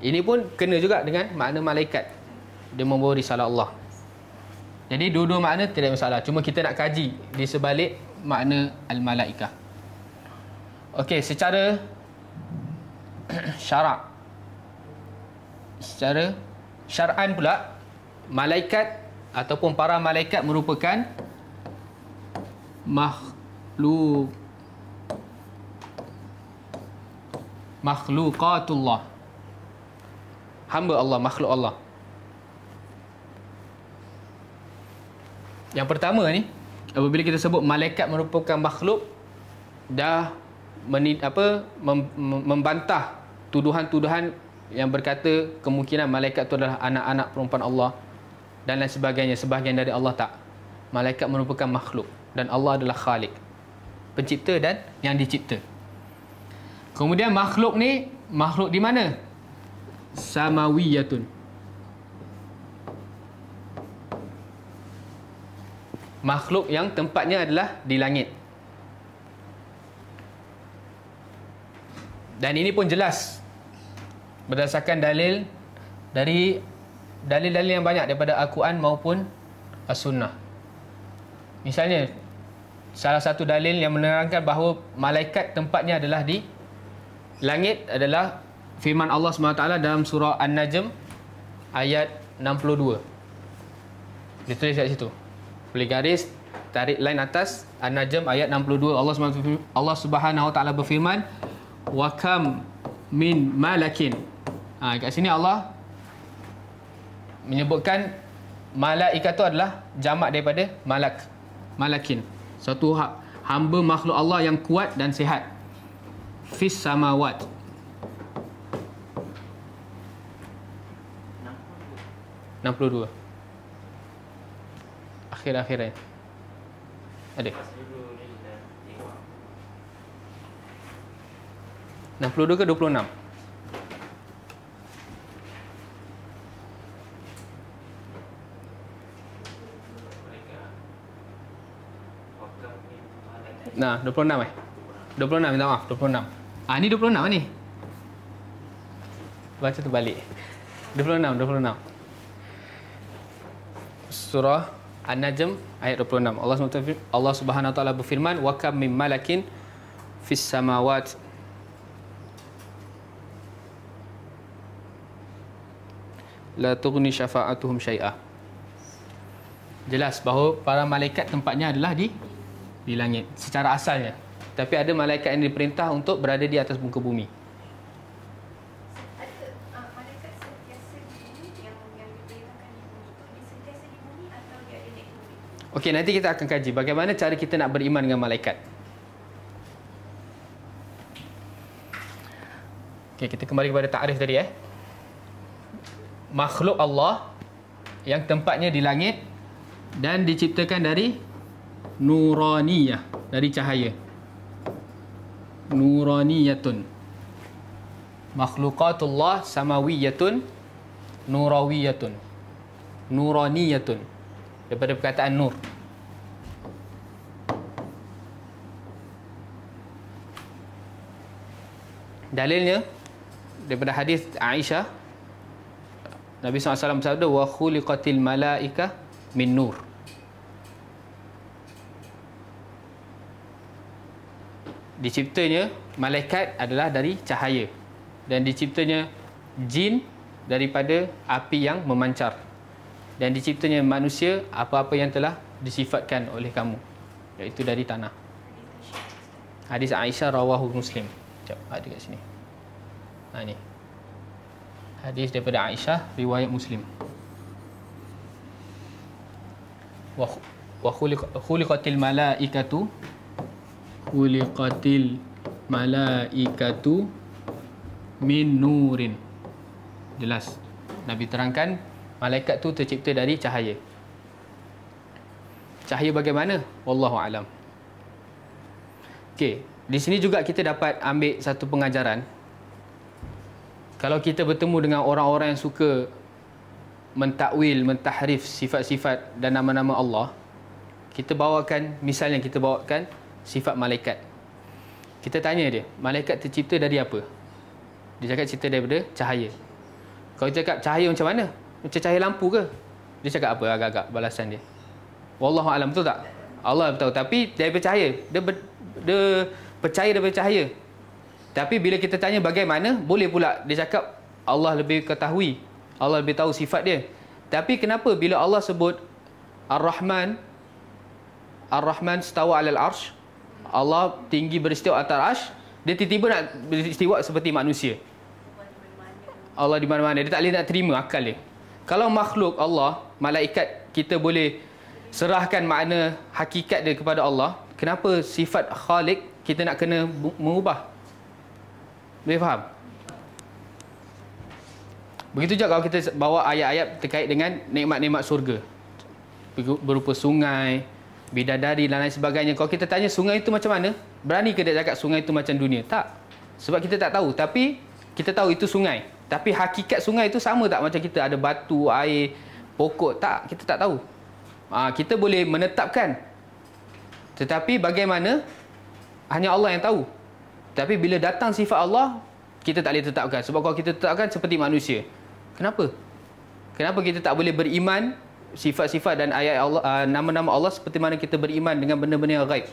Ini pun kena juga dengan makna malaikat. Dia membawa risalah Allah. Jadi dua-dua makna tidak masalah. Cuma kita nak kaji di sebalik makna al-malaikah. Okey, secara (clears throat) syarak secara syar'an pula malaikat ataupun para malaikat merupakan makhluk makhlukatullah hamba Allah makhluk Allah Yang pertama ni apabila kita sebut malaikat merupakan makhluk dah menit apa mem, membantah tuduhan-tuduhan yang berkata kemungkinan malaikat itu adalah anak-anak perempuan Allah dan lain sebagainya sebahagian dari Allah tak malaikat merupakan makhluk dan Allah adalah khalik pencipta dan yang dicipta kemudian makhluk ni makhluk di mana samawiyatun makhluk yang tempatnya adalah di langit. Dan ini pun jelas berdasarkan dalil dari dalil-dalil yang banyak daripada Al-Quran maupun As-Sunnah. Misalnya, salah satu dalil yang menerangkan bahawa malaikat tempatnya adalah di langit adalah firman Allah SWT dalam surah An-Najm ayat 62. Ditulis kat situ boleh garis tarik line atas An-Najm ayat 62 Allah SWT, Allah Subhanahu Taala berfirman wa kam min malakin ah ha, kat sini Allah menyebutkan malaikat itu adalah jamak daripada malak malakin satu ha- hamba makhluk Allah yang kuat dan sihat fis samawat Nampak 62 akhir-akhirat. akhir Ada. 62 ke 26? Nah, 26 eh. 26 minta maaf, 26. Ah ni 26 ni. Baca tu balik. 26, 26. Surah An-Najm ayat 26. Allah SWT, Allah Subhanahu taala berfirman wa kam min malakin fis samawat la tughni syafa'atuhum syai'ah. Jelas bahawa para malaikat tempatnya adalah di di langit secara asalnya. Tapi ada malaikat yang diperintah untuk berada di atas muka bumi. Okey, nanti kita akan kaji bagaimana cara kita nak beriman dengan malaikat. Okey, kita kembali kepada takrif tadi eh. Makhluk Allah yang tempatnya di langit dan diciptakan dari nuraniyah, dari cahaya. Nuraniyatun. Makhlukatullah samawiyatun nurawiyatun. Nuraniyatun. Nuraniyatun daripada perkataan nur dalilnya daripada hadis Aisyah Nabi SAW bersabda wa khuliqatil malaika min nur diciptanya malaikat adalah dari cahaya dan diciptanya jin daripada api yang memancar dan diciptanya manusia apa-apa yang telah disifatkan oleh kamu iaitu dari tanah. Hadis Aisyah rawahu Muslim. Jap, ada kat sini. Ha ni. Hadis daripada Aisyah riwayat Muslim. Wa wa khuliqatil malaikatu khuliqatil malaikatu min nurin. Jelas. Nabi terangkan malaikat tu tercipta dari cahaya cahaya bagaimana wallahu alam okey di sini juga kita dapat ambil satu pengajaran kalau kita bertemu dengan orang-orang yang suka mentakwil mentahrif sifat-sifat dan nama-nama Allah kita bawakan misalnya kita bawakan sifat malaikat kita tanya dia malaikat tercipta dari apa dia cakap cipta daripada cahaya kalau kita cakap cahaya macam mana macam cahaya lampu ke? Dia cakap apa agak-agak balasan dia? Wallahu alam betul tak? Allah tahu tapi dia percaya. Dia, ber, dia percaya dia percaya. Tapi bila kita tanya bagaimana, boleh pula dia cakap Allah lebih ketahui. Allah lebih tahu sifat dia. Tapi kenapa bila Allah sebut Ar-Rahman Ar-Rahman setawa alal arsh Allah tinggi beristiwa atas arsh Dia tiba-tiba nak beristiwa seperti manusia Allah di mana-mana Dia tak boleh nak terima akal dia kalau makhluk Allah, malaikat kita boleh serahkan makna hakikat dia kepada Allah, kenapa sifat khalik kita nak kena mengubah? Boleh faham? Begitu juga kalau kita bawa ayat-ayat terkait dengan nikmat-nikmat surga. Berupa sungai, bidadari dan lain sebagainya. Kalau kita tanya sungai itu macam mana? Berani ke dia cakap sungai itu macam dunia? Tak. Sebab kita tak tahu. Tapi kita tahu itu sungai. Sungai. Tapi hakikat sungai itu sama tak macam kita ada batu, air, pokok? Tak, kita tak tahu. Ha, kita boleh menetapkan. Tetapi bagaimana? Hanya Allah yang tahu. Tapi bila datang sifat Allah, kita tak boleh tetapkan. Sebab kalau kita tetapkan seperti manusia. Kenapa? Kenapa kita tak boleh beriman sifat-sifat dan ayat Allah, ah, nama-nama Allah seperti mana kita beriman dengan benda-benda yang gaib?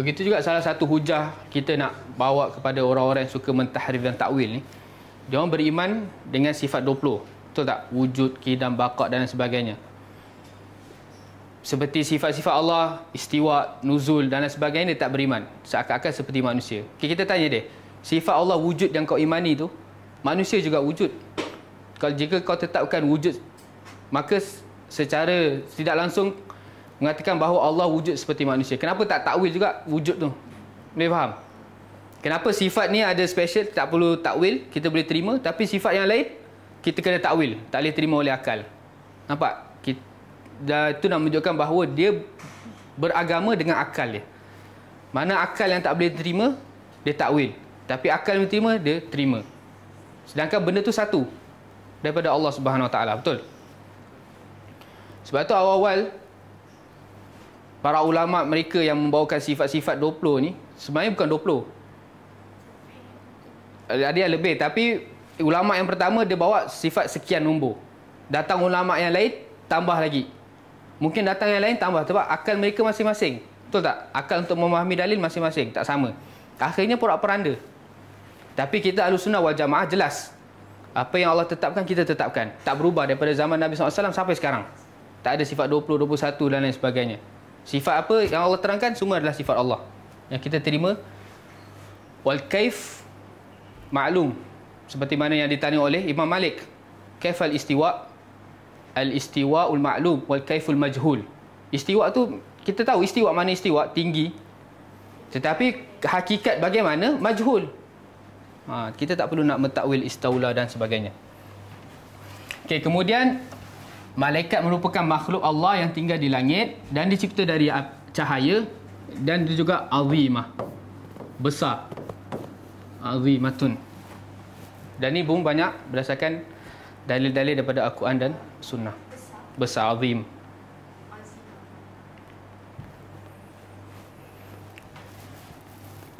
Begitu juga salah satu hujah kita nak bawa kepada orang-orang yang suka mentahrif dan takwil ni. Dia beriman dengan sifat 20. Betul tak? Wujud, kidam, bakat dan sebagainya. Seperti sifat-sifat Allah, istiwa, nuzul dan sebagainya dia tak beriman. Seakan-akan seperti manusia. Okay, kita tanya dia. Sifat Allah wujud yang kau imani tu, manusia juga wujud. Kalau jika kau tetapkan wujud, maka secara tidak langsung mengatakan bahawa Allah wujud seperti manusia. Kenapa tak takwil juga wujud tu? Boleh faham? Kenapa sifat ni ada special, tak perlu takwil, kita boleh terima. Tapi sifat yang lain, kita kena takwil. Tak boleh terima oleh akal. Nampak? Itu nak menunjukkan bahawa dia beragama dengan akal dia. Mana akal yang tak boleh terima, dia takwil. Tapi akal yang terima, dia terima. Sedangkan benda tu satu. Daripada Allah Subhanahu Wa Taala Betul? Sebab tu awal-awal para ulama mereka yang membawakan sifat-sifat 20 ni sebenarnya bukan 20. Ada yang lebih tapi ulama yang pertama dia bawa sifat sekian nombor. Datang ulama yang lain tambah lagi. Mungkin datang yang lain tambah sebab akal mereka masing-masing. Betul tak? Akal untuk memahami dalil masing-masing tak sama. Akhirnya porak peranda. Tapi kita ahli sunnah wal jamaah jelas. Apa yang Allah tetapkan, kita tetapkan. Tak berubah daripada zaman Nabi SAW sampai sekarang. Tak ada sifat 20, 21 dan lain sebagainya. Sifat apa yang Allah terangkan semua adalah sifat Allah yang kita terima. Wal kaif maklum seperti mana yang ditanya oleh Imam Malik. Kaifal istiwa? Al istiwa ul maklum wal kaiful majhul. Istiwa tu kita tahu istiwa mana istiwa tinggi. Tetapi hakikat bagaimana majhul. Ha, kita tak perlu nak mentakwil istaula dan sebagainya. Okay, kemudian Malaikat merupakan makhluk Allah yang tinggal di langit dan dicipta dari cahaya dan dia juga azimah. Besar. Azimatun. Dan ini pun banyak berdasarkan dalil-dalil daripada Al-Quran dan Sunnah. Besar. Besar azim.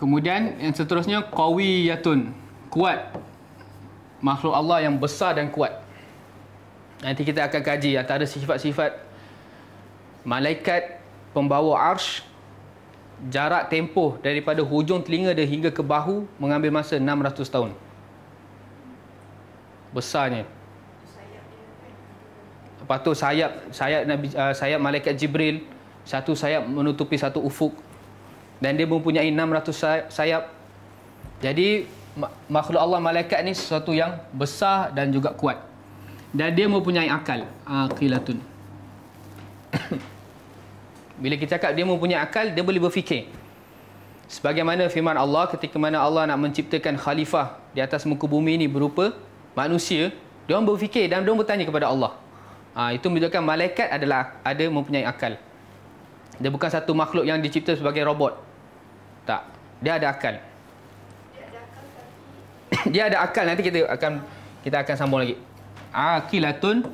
Kemudian yang seterusnya qawiyatun. Kuat. Makhluk Allah yang besar dan kuat. Nanti kita akan kaji antara sifat-sifat malaikat pembawa arsh, jarak tempoh daripada hujung telinga dia hingga ke bahu mengambil masa 600 tahun. Besarnya. Lepas tu sayap, sayap, Nabi, eh, sayap malaikat Jibril, satu sayap menutupi satu ufuk. Dan dia mempunyai 600 sayap. Jadi, makhluk Allah malaikat ni sesuatu yang besar dan juga kuat dan dia mempunyai akal aqilatun (coughs) bila kita cakap dia mempunyai akal dia boleh berfikir sebagaimana firman Allah ketika mana Allah nak menciptakan khalifah di atas muka bumi ini berupa manusia dia orang berfikir dan dia bertanya kepada Allah ha, itu menunjukkan malaikat adalah ada mempunyai akal dia bukan satu makhluk yang dicipta sebagai robot tak dia ada akal dia ada akal. (coughs) nanti kita akan kita akan sambung lagi Aqilatun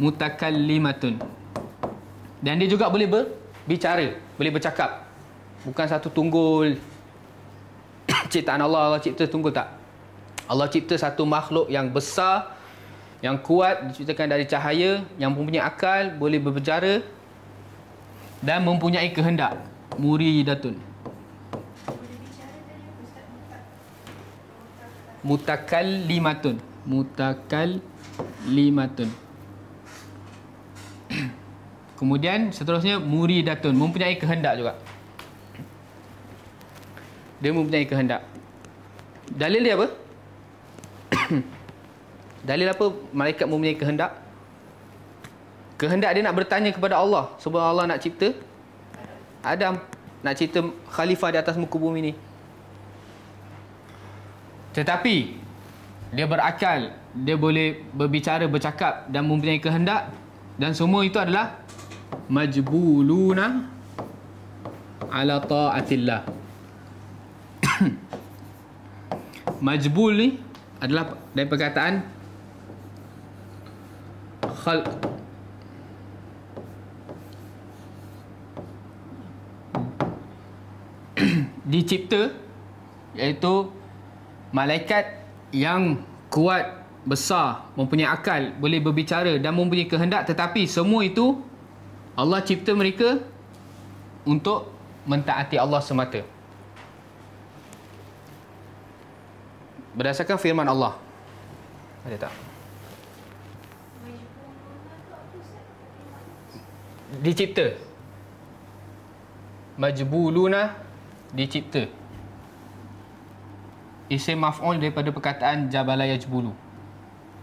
mutakallimatun. Dan dia juga boleh berbicara, boleh bercakap. Bukan satu tunggul. (coughs) Ciptaan Allah, Allah cipta tunggul tak? Allah cipta satu makhluk yang besar, yang kuat, diciptakan dari cahaya, yang mempunyai akal, boleh berbicara dan mempunyai kehendak. Muridatun. Mutakallimatun. Mutakallimatun mutakal limatun. Kemudian seterusnya muridatun mempunyai kehendak juga. Dia mempunyai kehendak. Dalil dia apa? (coughs) Dalil apa malaikat mempunyai kehendak? Kehendak dia nak bertanya kepada Allah sebab Allah nak cipta Adam nak cipta khalifah di atas muka bumi ni. Tetapi dia berakal, dia boleh berbicara, bercakap dan mempunyai kehendak dan semua itu adalah majbuluna ala taatillah. (coughs) Majbul ni adalah dari perkataan khal (coughs) dicipta iaitu malaikat yang kuat, besar, mempunyai akal, boleh berbicara dan mempunyai kehendak tetapi semua itu Allah cipta mereka untuk mentaati Allah semata. Berdasarkan firman Allah. Ada tak? Dicipta. Majbuluna dicipta isim maf'ul daripada perkataan jabala yajbulu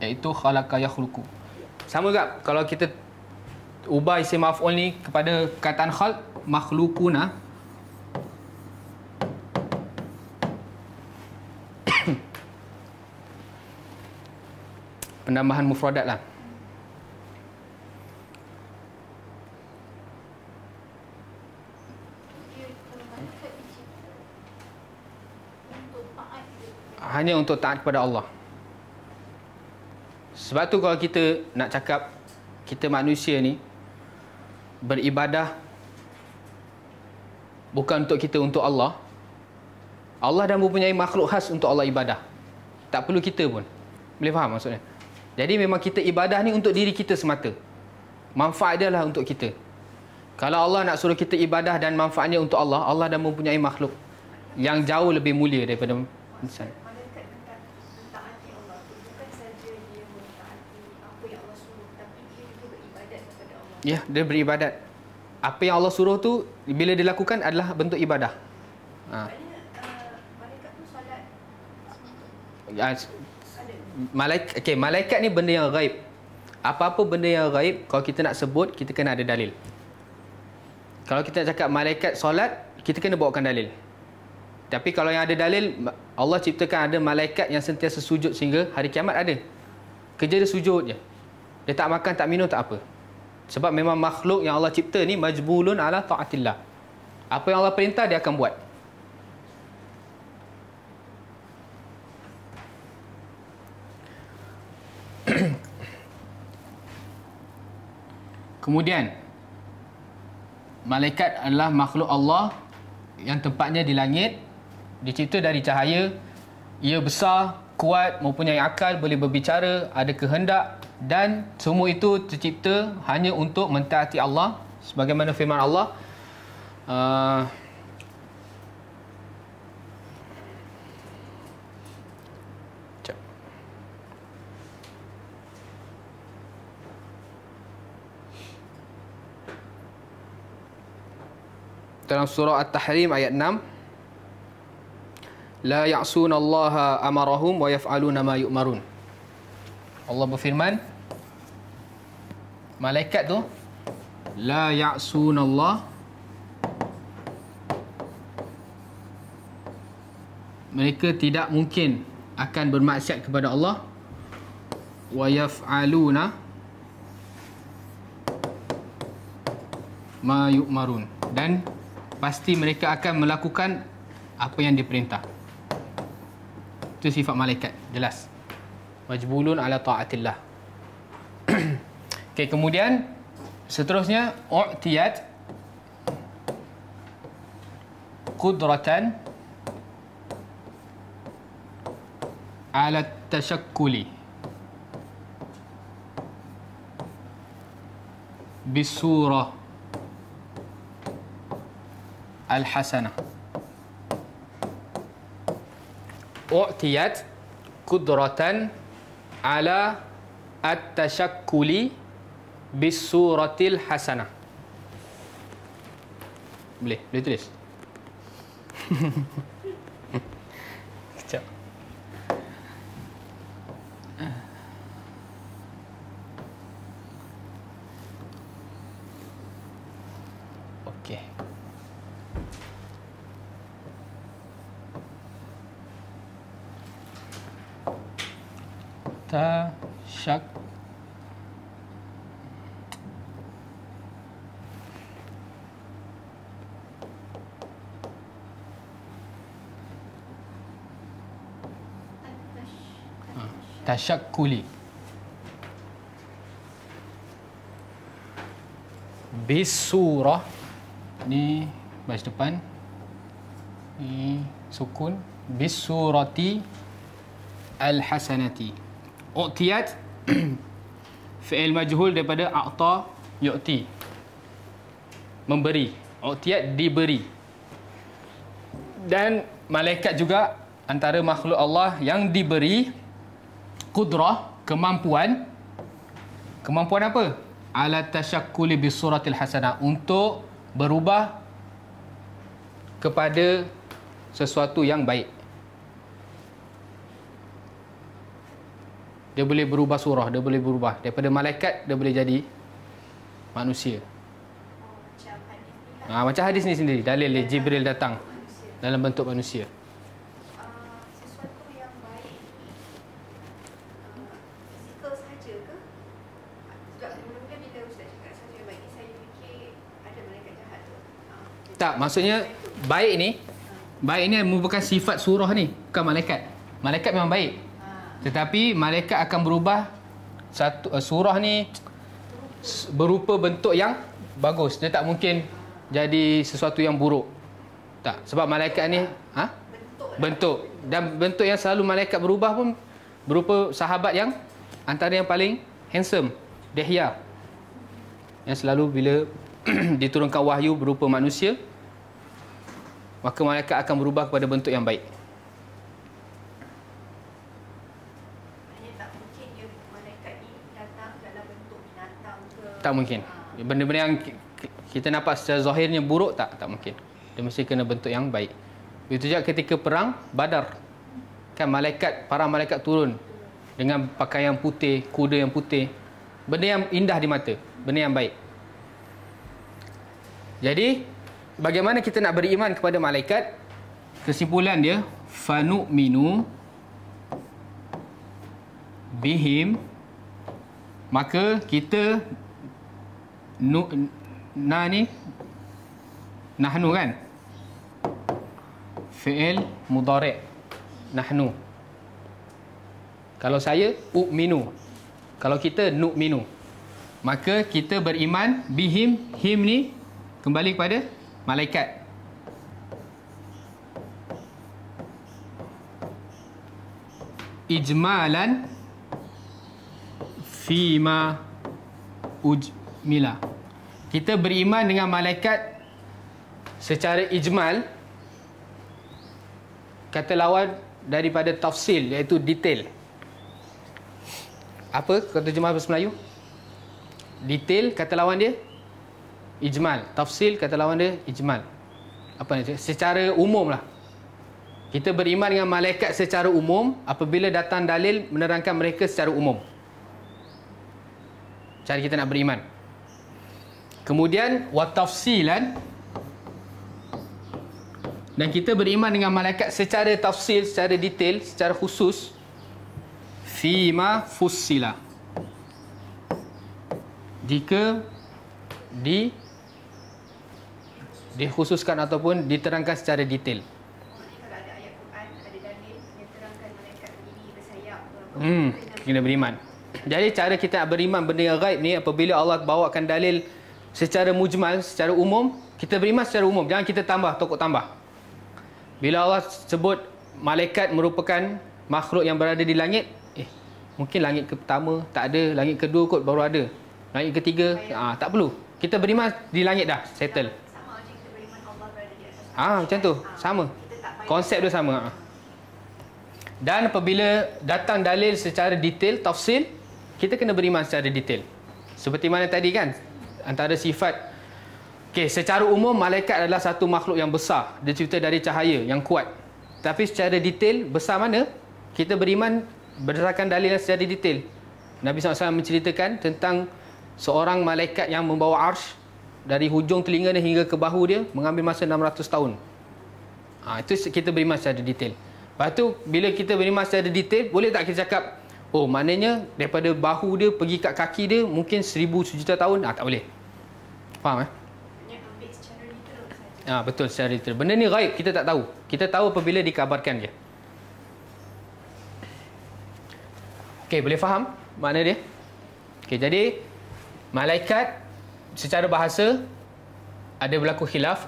iaitu khalaqa yakhluqu sama juga kalau kita ubah isim maf'ul ni kepada perkataan khalq makhlukuna, (coughs) penambahan mufradat lah hanya untuk taat kepada Allah. Sebab tu kalau kita nak cakap kita manusia ni beribadah bukan untuk kita untuk Allah. Allah dah mempunyai makhluk khas untuk Allah ibadah. Tak perlu kita pun. Boleh faham maksudnya? Jadi memang kita ibadah ni untuk diri kita semata. Manfaat dia lah untuk kita. Kalau Allah nak suruh kita ibadah dan manfaatnya untuk Allah, Allah dah mempunyai makhluk yang jauh lebih mulia daripada insan. Maksudnya. Ya, dia beribadat. Apa yang Allah suruh tu bila dilakukan adalah bentuk ibadah. Ha. Malaikat ya, ah, malaikat okey malaikat ni benda yang gaib. Apa-apa benda yang gaib kalau kita nak sebut kita kena ada dalil. Kalau kita nak cakap malaikat solat kita kena bawakan dalil. Tapi kalau yang ada dalil Allah ciptakan ada malaikat yang sentiasa sujud sehingga hari kiamat ada. Kerja dia sujud je. Dia tak makan, tak minum, tak apa. Sebab memang makhluk yang Allah cipta ni majbulun ala ta'atillah. Apa yang Allah perintah dia akan buat. Kemudian malaikat adalah makhluk Allah yang tempatnya di langit dicipta dari cahaya ia besar kuat mempunyai akal boleh berbicara ada kehendak dan semua itu tercipta hanya untuk mentaati Allah sebagaimana firman Allah uh, dalam surah At-Tahrim ayat 6 la ya'sunallaha amarahum wa yaf'aluna ma yu'marun Allah berfirman malaikat tu la ya'sunallah mereka tidak mungkin akan bermaksiat kepada Allah wa yaf'aluna ma yu'marun dan pasti mereka akan melakukan apa yang diperintah itu sifat malaikat jelas majbulun ala ta'atillah Okey, kemudian seterusnya u'tiyat qudratan ala tashakkuli bisurah u'tiyat qudratan ala at-tashakkuli bisuratil hasanah. Boleh, boleh tulis. Okay. Ta shak tashakkuli bis surah ni baca depan ni sukun bis surati al hasanati utiyat (clears throat) fi'il majhul daripada a'ta yu'ti memberi utiyat diberi dan malaikat juga antara makhluk Allah yang diberi Kudrah kemampuan. Kemampuan apa? Ala tasyakkuli bi suratil hasanah untuk berubah kepada sesuatu yang baik. Dia boleh berubah surah, dia boleh berubah daripada malaikat dia boleh jadi manusia. Oh, lah. ah, macam hadis ni sendiri, dalil Jibril datang Dalam bentuk manusia. maksudnya baik ni baik ni merupakan sifat surah ni bukan malaikat malaikat memang baik tetapi malaikat akan berubah satu eh, surah ni berupa bentuk yang bagus dia tak mungkin jadi sesuatu yang buruk tak sebab malaikat ni ha bentuk dan bentuk yang selalu malaikat berubah pun berupa sahabat yang antara yang paling handsome Dehya yang selalu bila (clears throat) diturunkan wahyu berupa manusia maka malaikat akan berubah kepada bentuk yang baik. Tak mungkin. Ah. Benda-benda yang kita nampak secara zahirnya buruk tak? Tak mungkin. Dia mesti kena bentuk yang baik. Itu juga ketika perang, badar. Kan malaikat, para malaikat turun. Dengan pakaian putih, kuda yang putih. Benda yang indah di mata. Benda yang baik. Jadi, bagaimana kita nak beriman kepada malaikat? Kesimpulan dia, minu, bihim maka kita nu, na ni nahnu kan? Fi'il mudhari' nahnu. Kalau saya u minu. Kalau kita nu minu. Maka kita beriman bihim him ni kembali kepada malaikat ijmalan fima ujmila kita beriman dengan malaikat secara ijmal kata lawan daripada tafsil iaitu detail apa kata jemaah bahasa Melayu detail kata lawan dia ijmal tafsil kata lawan dia ijmal apa ni secara umum lah kita beriman dengan malaikat secara umum apabila datang dalil menerangkan mereka secara umum cara kita nak beriman kemudian wa tafsilan dan kita beriman dengan malaikat secara tafsil secara detail secara khusus fima fusila jika di dikhususkan ataupun diterangkan secara detail. Hmm, kena beriman. Jadi cara kita beriman benda yang gaib ni apabila Allah bawakan dalil secara mujmal, secara umum, kita beriman secara umum. Jangan kita tambah, tokok tambah. Bila Allah sebut malaikat merupakan makhluk yang berada di langit, eh, mungkin langit ke pertama tak ada, langit kedua kot baru ada. Langit ketiga, ah, tak perlu. Kita beriman di langit dah, settle. Ah ha, macam tu. Sama. Konsep dia sama. Ah. Dan apabila datang dalil secara detail, tafsil, kita kena beriman secara detail. Seperti mana tadi kan? Antara sifat. Okay, secara umum, malaikat adalah satu makhluk yang besar. Dia cerita dari cahaya yang kuat. Tapi secara detail, besar mana? Kita beriman berdasarkan dalil secara detail. Nabi SAW menceritakan tentang seorang malaikat yang membawa arsh dari hujung telinga dia hingga ke bahu dia mengambil masa 600 tahun. Ha, itu kita beri masa ada detail. Lepas tu bila kita beri masa ada detail boleh tak kita cakap oh maknanya daripada bahu dia pergi kat kaki dia mungkin 1000 sejuta tahun? Ah ha, tak boleh. Faham eh? Ha, betul secara detail. Benda ni gaib kita tak tahu. Kita tahu apabila dikabarkan dia. Okey, boleh faham mana dia? Okey, jadi malaikat secara bahasa ada berlaku khilaf.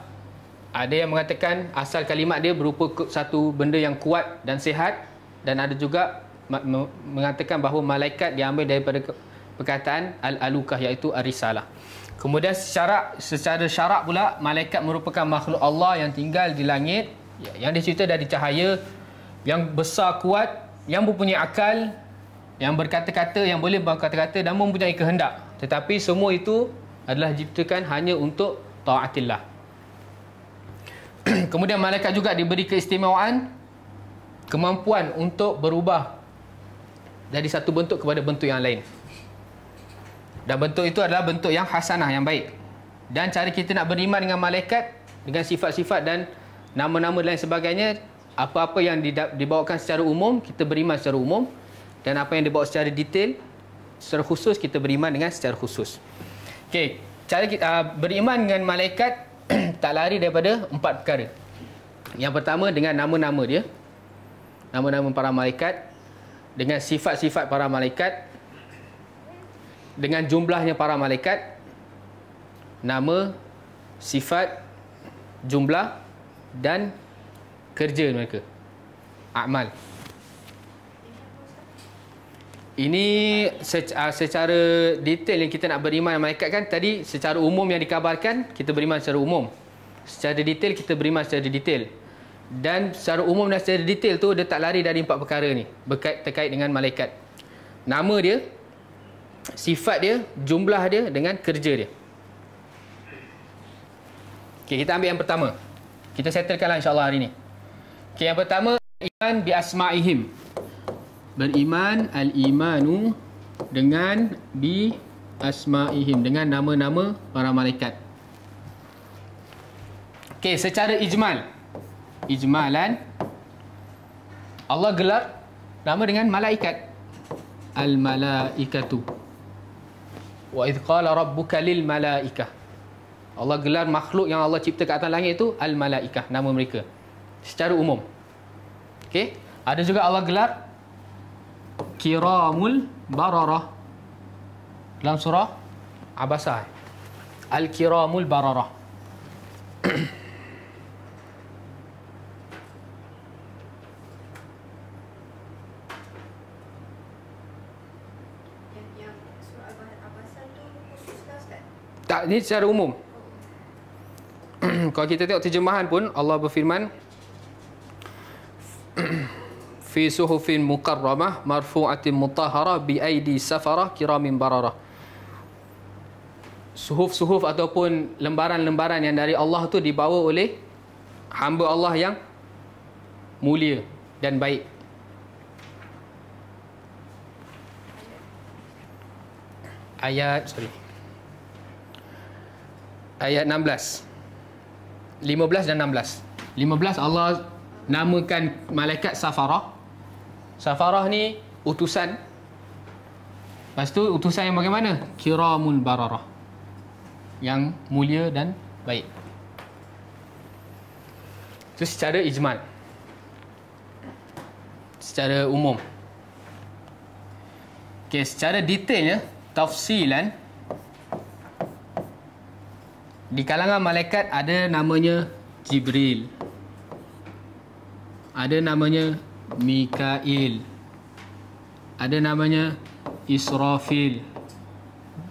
Ada yang mengatakan asal kalimat dia berupa satu benda yang kuat dan sihat dan ada juga mengatakan bahawa malaikat diambil daripada perkataan al-alukah iaitu arisalah. Kemudian secara secara syarak pula malaikat merupakan makhluk Allah yang tinggal di langit ya, yang dicipta dari cahaya yang besar kuat yang mempunyai akal yang berkata-kata yang boleh berkata-kata dan mempunyai kehendak. Tetapi semua itu adalah diciptakan hanya untuk taatillah. (clears throat) Kemudian malaikat juga diberi keistimewaan kemampuan untuk berubah dari satu bentuk kepada bentuk yang lain. Dan bentuk itu adalah bentuk yang hasanah yang baik. Dan cara kita nak beriman dengan malaikat dengan sifat-sifat dan nama-nama dan lain sebagainya, apa-apa yang dibawakan secara umum, kita beriman secara umum dan apa yang dibawa secara detail secara khusus kita beriman dengan secara khusus. Okey, cara kita uh, beriman dengan malaikat (clears throat) tak lari daripada empat perkara. Yang pertama dengan nama-nama dia. Nama-nama para malaikat dengan sifat-sifat para malaikat dengan jumlahnya para malaikat nama sifat jumlah dan kerja mereka amal ini ah, secara detail yang kita nak beriman malaikat kan tadi secara umum yang dikabarkan kita beriman secara umum. Secara detail kita beriman secara detail. Dan secara umum dan secara detail tu dia tak lari dari empat perkara ni berkait terkait dengan malaikat. Nama dia, sifat dia, jumlah dia dengan kerja dia. Okey, kita ambil yang pertama. Kita settlekanlah insya-Allah hari ni. Okey, yang pertama iman bi asma'ihim beriman al-imanu dengan bi asma'ihim dengan nama-nama para malaikat. Okey, secara ijmal. Ijmalan Allah gelar nama dengan malaikat. Al-malaikatu. Wa idh qala rabbuka lil malaikah. Allah gelar makhluk yang Allah cipta kat atas langit itu al-malaikah nama mereka. Secara umum. Okey? Ada juga Allah gelar Al-Kiramul Bararah. Dalam surah Abasa. Al-Kiramul Bararah. Tak, ini secara umum. (clears throat) Kalau kita tengok terjemahan pun, Allah berfirman, fi suhufin muqarramah marfu'atin mutahharah bi aidi safarah kiramin bararah suhuf-suhuf ataupun lembaran-lembaran yang dari Allah tu dibawa oleh hamba Allah yang mulia dan baik ayat sorry ayat 16 15 dan 16 15 Allah namakan malaikat safarah Safarah ni utusan. Lepas tu utusan yang bagaimana? Kiramul bararah. Yang mulia dan baik. Itu secara ijmal. Secara umum. Okey, secara detailnya tafsilan di kalangan malaikat ada namanya Jibril. Ada namanya Mikail Ada namanya Israfil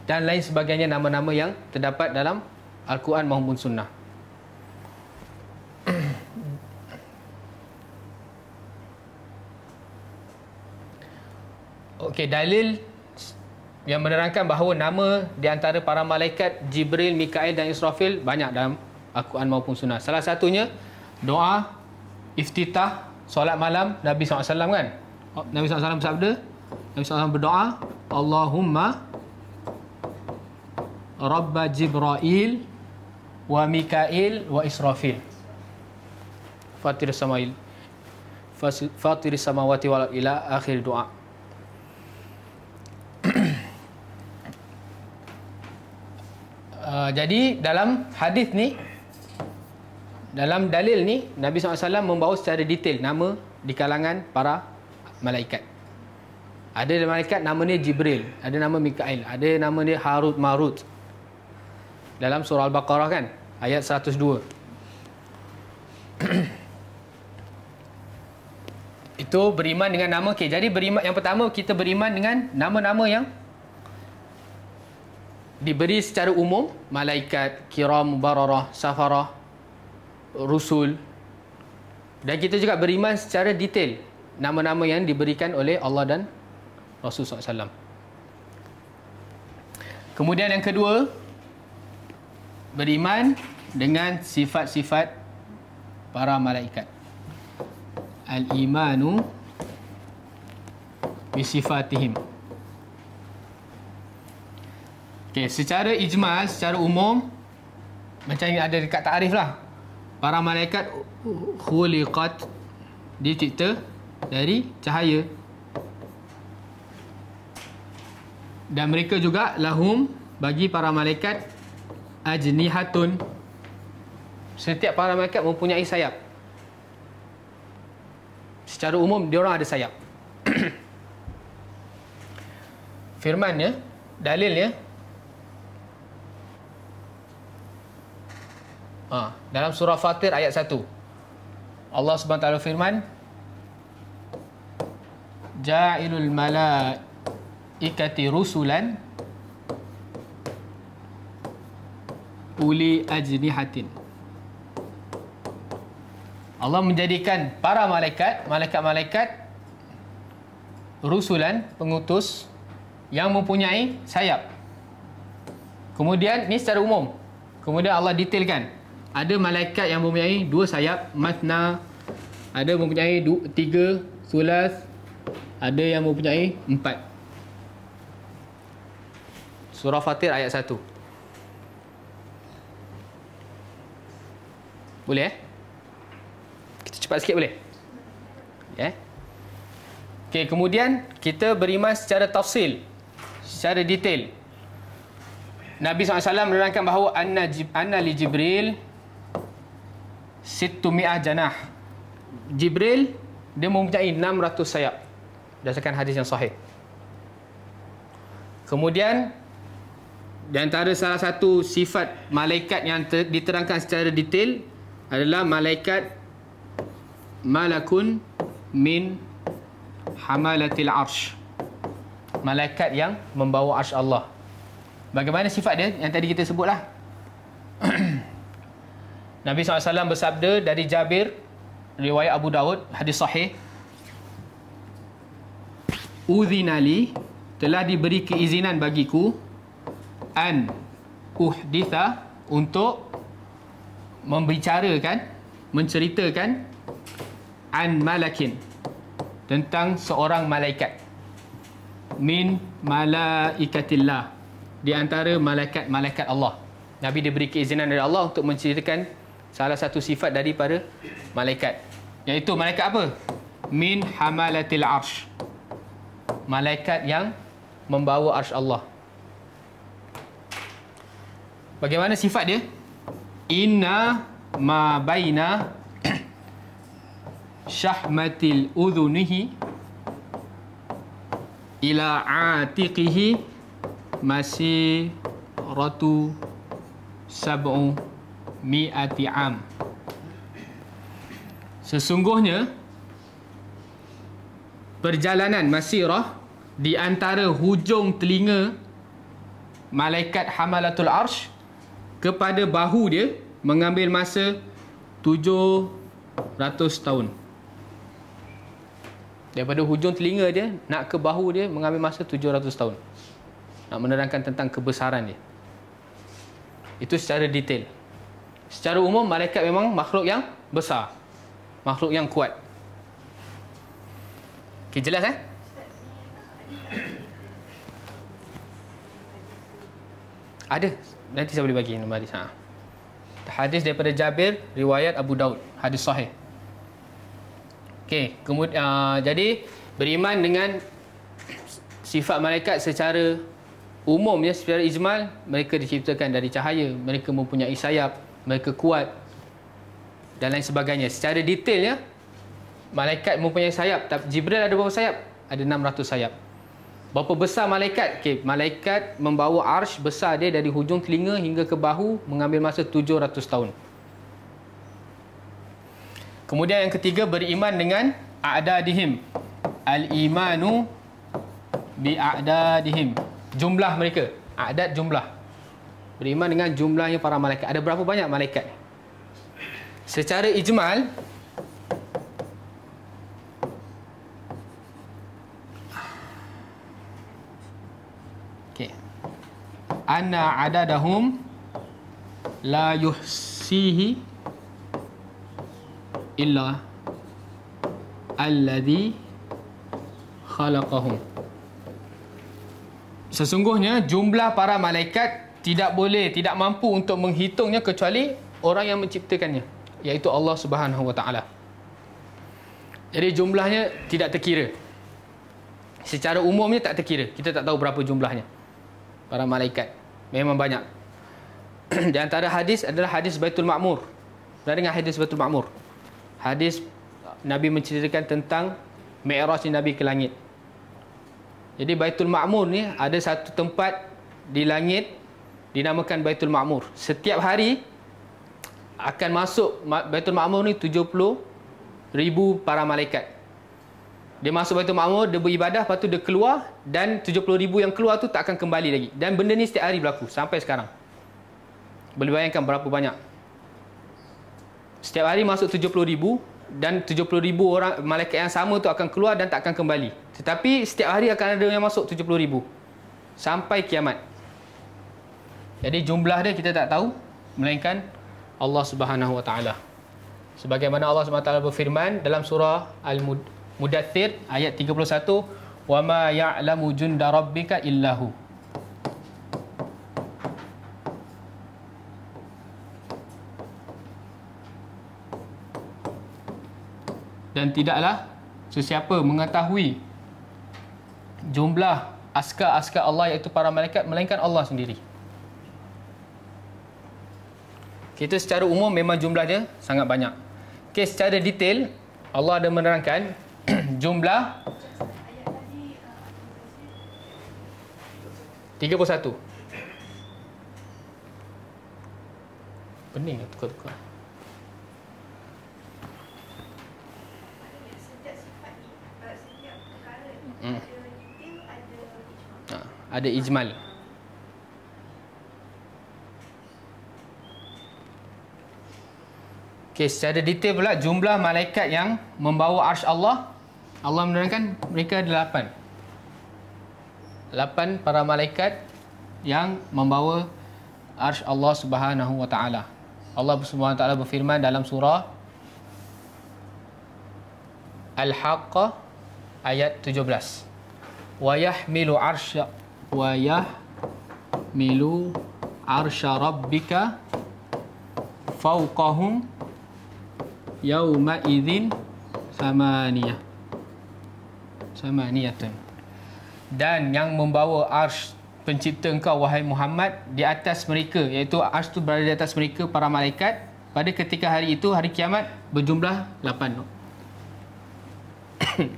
Dan lain sebagainya nama-nama yang terdapat dalam Al-Quran maupun Sunnah (clears throat) Okey, dalil yang menerangkan bahawa nama di antara para malaikat Jibril, Mikail dan Israfil banyak dalam Al-Quran maupun Sunnah. Salah satunya doa iftitah solat malam Nabi SAW kan? Oh, Nabi SAW bersabda, Nabi SAW berdoa, Allahumma Rabba Jibra'il wa Mikail wa Israfil. Fatir Samail. Fatir Samawati wal ila akhir doa. (clears throat) Uh, jadi dalam hadis ni dalam dalil ni Nabi SAW membawa secara detail nama di kalangan para malaikat. Ada malaikat nama dia Jibril, ada nama Mikail, ada nama dia Harut Marut. Dalam surah Al-Baqarah kan ayat 102. (clears throat) Itu beriman dengan nama. Okey, jadi beriman yang pertama kita beriman dengan nama-nama yang diberi secara umum malaikat kiram bararah safarah rusul dan kita juga beriman secara detail nama-nama yang diberikan oleh Allah dan Rasul SAW. Kemudian yang kedua, beriman dengan sifat-sifat para malaikat. Al-imanu bisifatihim. Okay, secara ijma, secara umum, macam yang ada dekat ta'rif lah. Para malaikat khuliqat dicipta dari cahaya. Dan mereka juga lahum bagi para malaikat ajnihatun. Setiap para malaikat mempunyai sayap. Secara umum dia orang ada sayap. (coughs) Firman ya, dalilnya Ha, dalam surah Fatir ayat 1. Allah SWT firman. Ja'ilul malaikati rusulan. Uli ajnihatin. Allah menjadikan para malaikat, malaikat-malaikat rusulan, pengutus yang mempunyai sayap. Kemudian ni secara umum. Kemudian Allah detailkan ada malaikat yang mempunyai dua sayap masna ada mempunyai du- tiga sulas ada yang mempunyai empat surah fatir ayat satu boleh eh? kita cepat sikit boleh ya eh? Okay, kemudian kita beriman secara tafsil secara detail Nabi SAW menerangkan bahawa anna, anna li Jibril Situ situmi'ah janah. Jibril, dia mempunyai 600 sayap. Berdasarkan hadis yang sahih. Kemudian, di antara salah satu sifat malaikat yang ter- diterangkan secara detail adalah malaikat malakun min hamalatil arsh. Malaikat yang membawa arsh Allah. Bagaimana sifat dia yang tadi kita sebutlah? (clears throat) Nabi SAW bersabda dari Jabir riwayat Abu Daud hadis sahih Uzinali telah diberi keizinan bagiku an uhditha untuk membicarakan menceritakan an malakin tentang seorang malaikat min malaikatillah di antara malaikat-malaikat Allah Nabi diberi keizinan dari Allah untuk menceritakan salah satu sifat dari para malaikat. Iaitu malaikat apa? Min hamalatil arsh. Malaikat yang membawa arsh Allah. Bagaimana sifat dia? Inna ma baina syahmatil (clears throat) udhunihi ila atiqihi masiratu sab'u mi'ati am Sesungguhnya perjalanan masirah di antara hujung telinga malaikat hamalatul arsh kepada bahu dia mengambil masa 700 tahun. Daripada hujung telinga dia nak ke bahu dia mengambil masa 700 tahun. Nak menerangkan tentang kebesaran dia. Itu secara detail secara umum malaikat memang makhluk yang besar. Makhluk yang kuat. Okey, jelas eh? Ada. Nanti saya boleh bagi nombor hadis. Ha. Hadis daripada Jabir, riwayat Abu Daud. Hadis sahih. Okey, kemudian uh, jadi beriman dengan sifat malaikat secara umumnya secara ijmal mereka diciptakan dari cahaya, mereka mempunyai sayap, mereka kuat dan lain sebagainya. Secara detailnya, malaikat mempunyai sayap. Jibril ada berapa sayap? Ada 600 sayap. Berapa besar malaikat? Okay. Malaikat membawa arsh besar dia dari hujung telinga hingga ke bahu mengambil masa 700 tahun. Kemudian yang ketiga, beriman dengan a'dadihim. Al-imanu bi bi'a'dadihim. Jumlah mereka. A'dad jumlah beriman dengan jumlahnya para malaikat. Ada berapa banyak malaikat? Secara ijmal Okey. Anna adadahum la yuhsihi illa alladhi khalaqahum. Sesungguhnya jumlah para malaikat tidak boleh, tidak mampu untuk menghitungnya kecuali orang yang menciptakannya, iaitu Allah Subhanahu Wa Taala. Jadi jumlahnya tidak terkira. Secara umumnya tak terkira. Kita tak tahu berapa jumlahnya. Para malaikat memang banyak. (clears throat) Di antara hadis adalah hadis Baitul Ma'mur. Berada dengan hadis Baitul Ma'mur. Hadis Nabi menceritakan tentang Mi'raj Nabi ke langit. Jadi Baitul Ma'mur ni ada satu tempat di langit dinamakan Baitul Ma'mur. Setiap hari akan masuk Baitul Ma'mur ni 70 ribu para malaikat. Dia masuk Baitul Ma'mur, dia beribadah, lepas tu dia keluar dan 70 ribu yang keluar tu tak akan kembali lagi. Dan benda ni setiap hari berlaku sampai sekarang. Boleh bayangkan berapa banyak. Setiap hari masuk 70 ribu dan 70 ribu orang malaikat yang sama tu akan keluar dan tak akan kembali. Tetapi setiap hari akan ada yang masuk 70 ribu. Sampai kiamat. Jadi jumlah dia kita tak tahu melainkan Allah Subhanahu Wa Taala. Sebagaimana Allah Subhanahu Wa Taala berfirman dalam surah Al-Mudathir ayat 31, "Wa ma ya'lamu junda rabbika illahu." Dan tidaklah sesiapa mengetahui jumlah askar-askar Allah iaitu para malaikat melainkan Allah sendiri. Kita secara umum memang jumlah dia sangat banyak. Okey, secara detail Allah ada menerangkan (clears throat) jumlah 31. Pening nak lah tukar-tukar. Hmm. Ada ijmal. Ha, ada ijmal. Okey, secara detail pula jumlah malaikat yang membawa arsh Allah. Allah menerangkan mereka ada lapan. Lapan para malaikat yang membawa arsh Allah Subhanahu Wa Taala. Allah Subhanahu Wa Taala berfirman dalam surah Al-Haqqa ayat 17. Wa yahmilu arsy wa yahmilu arsy rabbika fawqahum yauma idzin samaniyah samaniyatun dan yang membawa arsy pencipta engkau wahai Muhammad di atas mereka iaitu arsy tu berada di atas mereka para malaikat pada ketika hari itu hari kiamat berjumlah 8 no.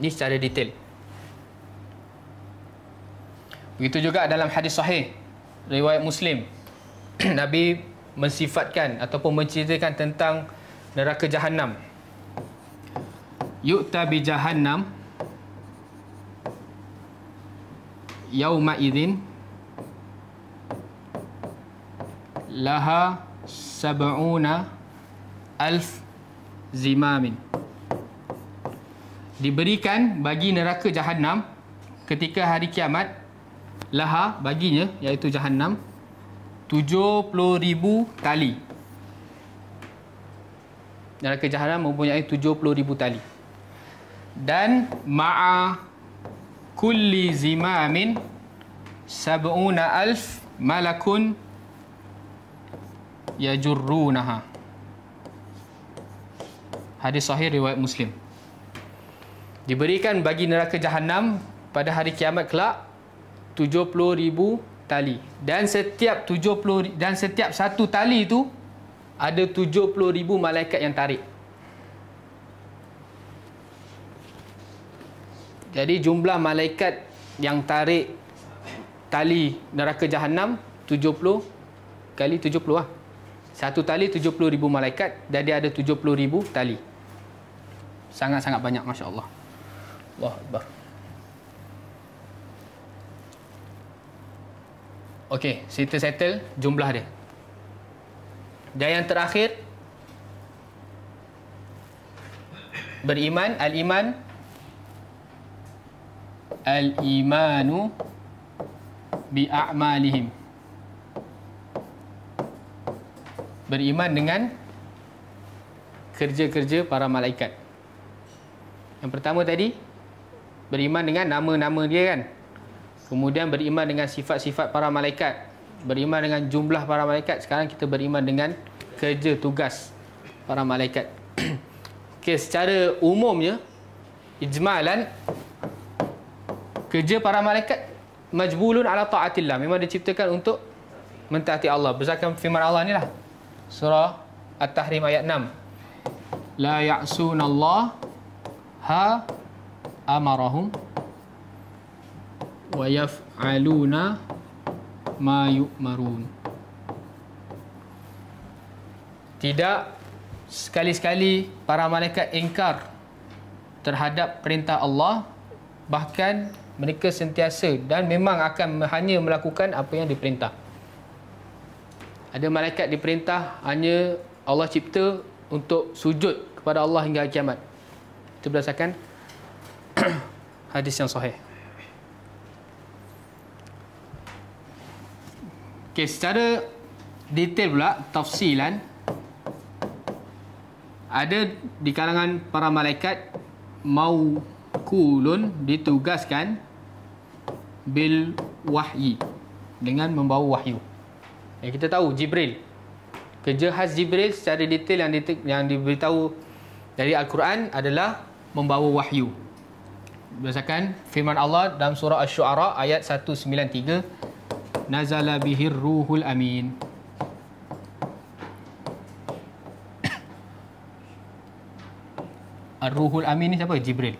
ini secara detail begitu juga dalam hadis sahih riwayat Muslim (coughs) Nabi mensifatkan ataupun menceritakan tentang neraka jahanam Yuta bi jahannam yauma idzin laha sab'una alf zimamin diberikan bagi neraka jahanam ketika hari kiamat laha baginya iaitu jahanam 70000 tali neraka jahanam mempunyai ribu tali. Dan ma'a kulli zimamin sab'una alf malakun yajurrunaha. Hadis sahih riwayat Muslim. Diberikan bagi neraka jahanam pada hari kiamat kelak ribu tali dan setiap 70 dan setiap satu tali itu ada ribu malaikat yang tarik. Jadi jumlah malaikat yang tarik tali neraka jahanam 70 kali 70 lah. Satu tali ribu malaikat jadi ada ribu tali. Sangat-sangat banyak masya-Allah. Allahu akbar. Okey, kita settle jumlah dia. Dan yang terakhir beriman al-iman al-imanu bi a'malihim beriman dengan kerja-kerja para malaikat. Yang pertama tadi beriman dengan nama-nama dia kan. Kemudian beriman dengan sifat-sifat para malaikat beriman dengan jumlah para malaikat sekarang kita beriman dengan kerja tugas para malaikat (clears throat) okey secara umumnya ijmalan kerja para malaikat majbulun ala taatillah memang diciptakan untuk mentaati Allah berdasarkan firman Allah inilah surah at-tahrim ayat 6 la ya'sunallah ha amarahum wa yaf'aluna ma yu'marun. Tidak sekali-sekali para malaikat ingkar terhadap perintah Allah bahkan mereka sentiasa dan memang akan hanya melakukan apa yang diperintah. Ada malaikat diperintah hanya Allah cipta untuk sujud kepada Allah hingga kiamat. Itu berdasarkan (clears throat) hadis yang sahih. Okey, secara detail pula, tafsilan ada di kalangan para malaikat mau kulun ditugaskan bil wahyi dengan membawa wahyu. Ya, kita tahu Jibril. Kerja khas Jibril secara detail yang yang diberitahu dari Al-Quran adalah membawa wahyu. Berdasarkan firman Allah dalam surah Asy-Syu'ara ayat 193 nazala bihir ruhul amin (coughs) ruhul Amin ni siapa? Jibril.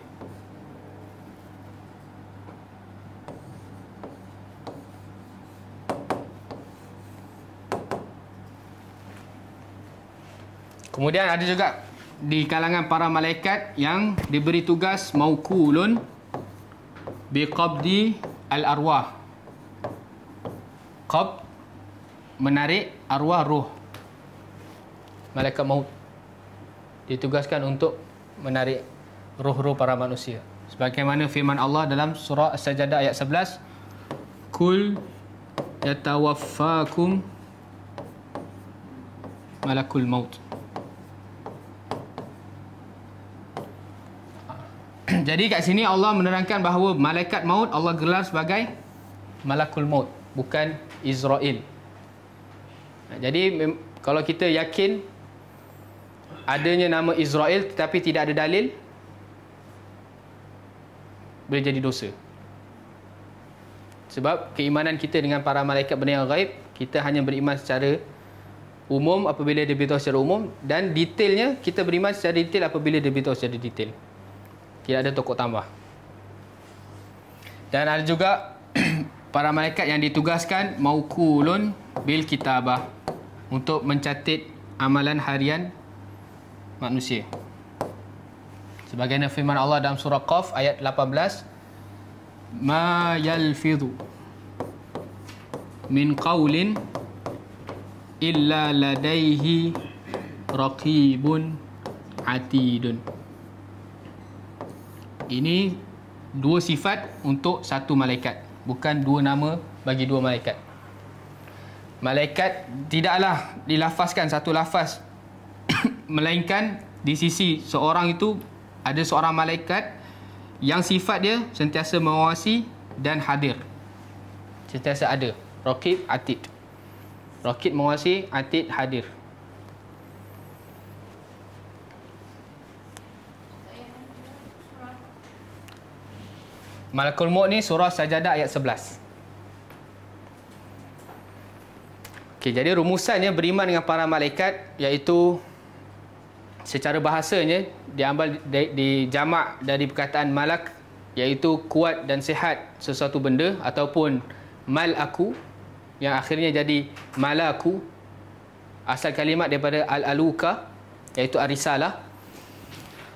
Kemudian ada juga di kalangan para malaikat yang diberi tugas maukulun biqabdi al-arwah qab menarik arwah ruh malaikat maut ditugaskan untuk menarik ruh-ruh para manusia sebagaimana firman Allah dalam surah as-sajdah ayat 11 kul yatawaffakum malakul maut Jadi kat sini Allah menerangkan bahawa malaikat maut Allah gelar sebagai malakul maut bukan Israel. Ha, jadi kalau kita yakin adanya nama Israel tetapi tidak ada dalil boleh jadi dosa. Sebab keimanan kita dengan para malaikat benda yang gaib, kita hanya beriman secara umum apabila dia beritahu secara umum dan detailnya kita beriman secara detail apabila dia beritahu secara detail. Tidak ada tokoh tambah. Dan ada juga para malaikat yang ditugaskan maukulun bil kitabah untuk mencatat amalan harian manusia. Sebagaimana firman Allah dalam surah Qaf ayat 18 ma yalfidhu min qaulin illa ladaihi raqibun atidun. Ini dua sifat untuk satu malaikat bukan dua nama bagi dua malaikat. Malaikat tidaklah dilafazkan satu lafaz (coughs) melainkan di sisi seorang itu ada seorang malaikat yang sifat dia sentiasa mengawasi dan hadir. Sentiasa ada. Rakib atid. Rakib mengawasi, atid hadir. Malakul Maut ni surah Sajadah ayat 11. Okey, jadi rumusannya beriman dengan para malaikat iaitu secara bahasanya diambil di, di jamak dari perkataan malak iaitu kuat dan sihat sesuatu benda ataupun mal aku yang akhirnya jadi malaku asal kalimat daripada al-aluka iaitu arisalah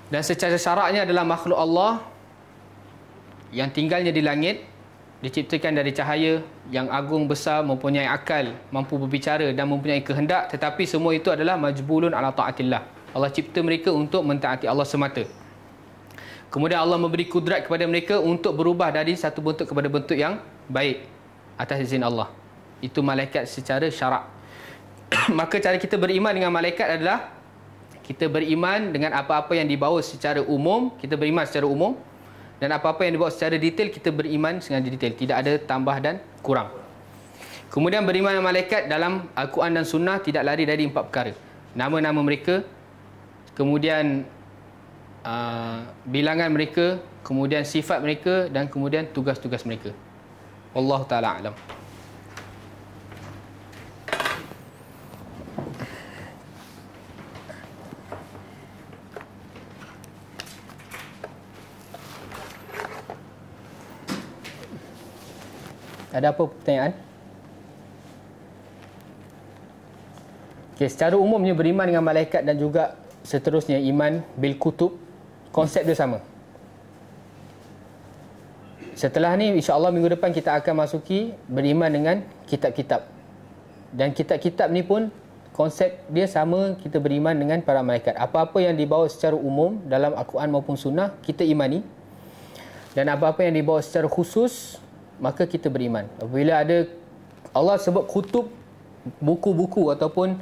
dan secara syaraknya adalah makhluk Allah yang tinggalnya di langit diciptakan dari cahaya yang agung besar mempunyai akal mampu berbicara dan mempunyai kehendak tetapi semua itu adalah majbulun ala taatillah Allah cipta mereka untuk mentaati Allah semata kemudian Allah memberi kudrat kepada mereka untuk berubah dari satu bentuk kepada bentuk yang baik atas izin Allah itu malaikat secara syarak (clears throat) maka cara kita beriman dengan malaikat adalah kita beriman dengan apa-apa yang dibawa secara umum kita beriman secara umum dan apa-apa yang dibuat secara detail, kita beriman sengaja detail. Tidak ada tambah dan kurang. Kemudian beriman dengan malaikat dalam Al-Quran dan Sunnah tidak lari dari empat perkara. Nama-nama mereka, kemudian uh, bilangan mereka, kemudian sifat mereka dan kemudian tugas-tugas mereka. Allah Ta'ala Alam. ada apa pertanyaan? Okay, secara umumnya beriman dengan malaikat dan juga seterusnya iman bil kutub konsep dia sama. Setelah ni insya-Allah minggu depan kita akan masuki beriman dengan kitab-kitab. Dan kitab-kitab ni pun konsep dia sama kita beriman dengan para malaikat. Apa-apa yang dibawa secara umum dalam Al-Quran maupun sunnah kita imani. Dan apa-apa yang dibawa secara khusus maka kita beriman. Apabila ada Allah sebut kutub buku-buku ataupun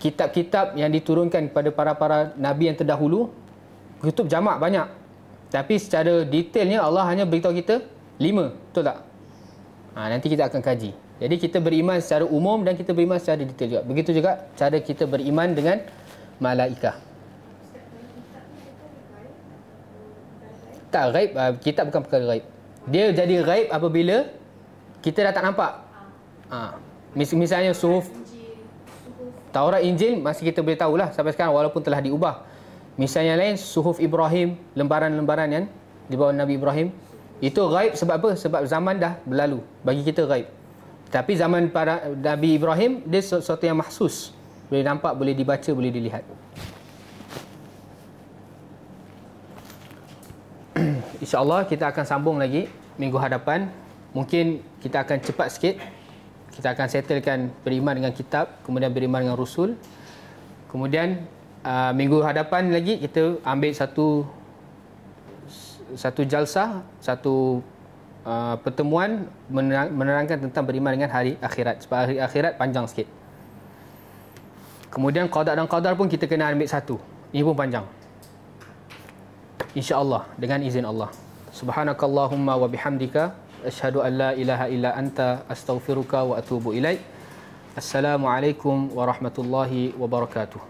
kitab-kitab yang diturunkan kepada para-para nabi yang terdahulu, kutub jamak banyak. Tapi secara detailnya Allah hanya beritahu kita lima, betul tak? Ha, nanti kita akan kaji. Jadi kita beriman secara umum dan kita beriman secara detail juga. Begitu juga cara kita beriman dengan malaikah. Tak, gaib. Uh, kitab bukan perkara gaib. Dia jadi raib apabila kita dah tak nampak. Ha. Mis- misalnya suhuf. Taurat Injil masih kita boleh tahulah sampai sekarang walaupun telah diubah. Misalnya lain suhuf Ibrahim, lembaran-lembaran yang di bawah Nabi Ibrahim. Itu raib sebab apa? Sebab zaman dah berlalu. Bagi kita raib. Tapi zaman para Nabi Ibrahim, dia sesuatu yang mahsus. Boleh nampak, boleh dibaca, boleh dilihat. insyaAllah kita akan sambung lagi minggu hadapan. Mungkin kita akan cepat sikit. Kita akan settlekan beriman dengan kitab, kemudian beriman dengan rusul. Kemudian uh, minggu hadapan lagi kita ambil satu satu jalsa, satu uh, pertemuan menerang, menerangkan tentang beriman dengan hari akhirat. Sebab hari akhirat panjang sikit. Kemudian qada dan qadar pun kita kena ambil satu. Ini pun panjang insyaallah dengan izin Allah subhanakallahumma wa bihamdika ashhadu an la ilaha illa anta astaghfiruka wa atubu ilaih. assalamu alaikum warahmatullahi wabarakatuh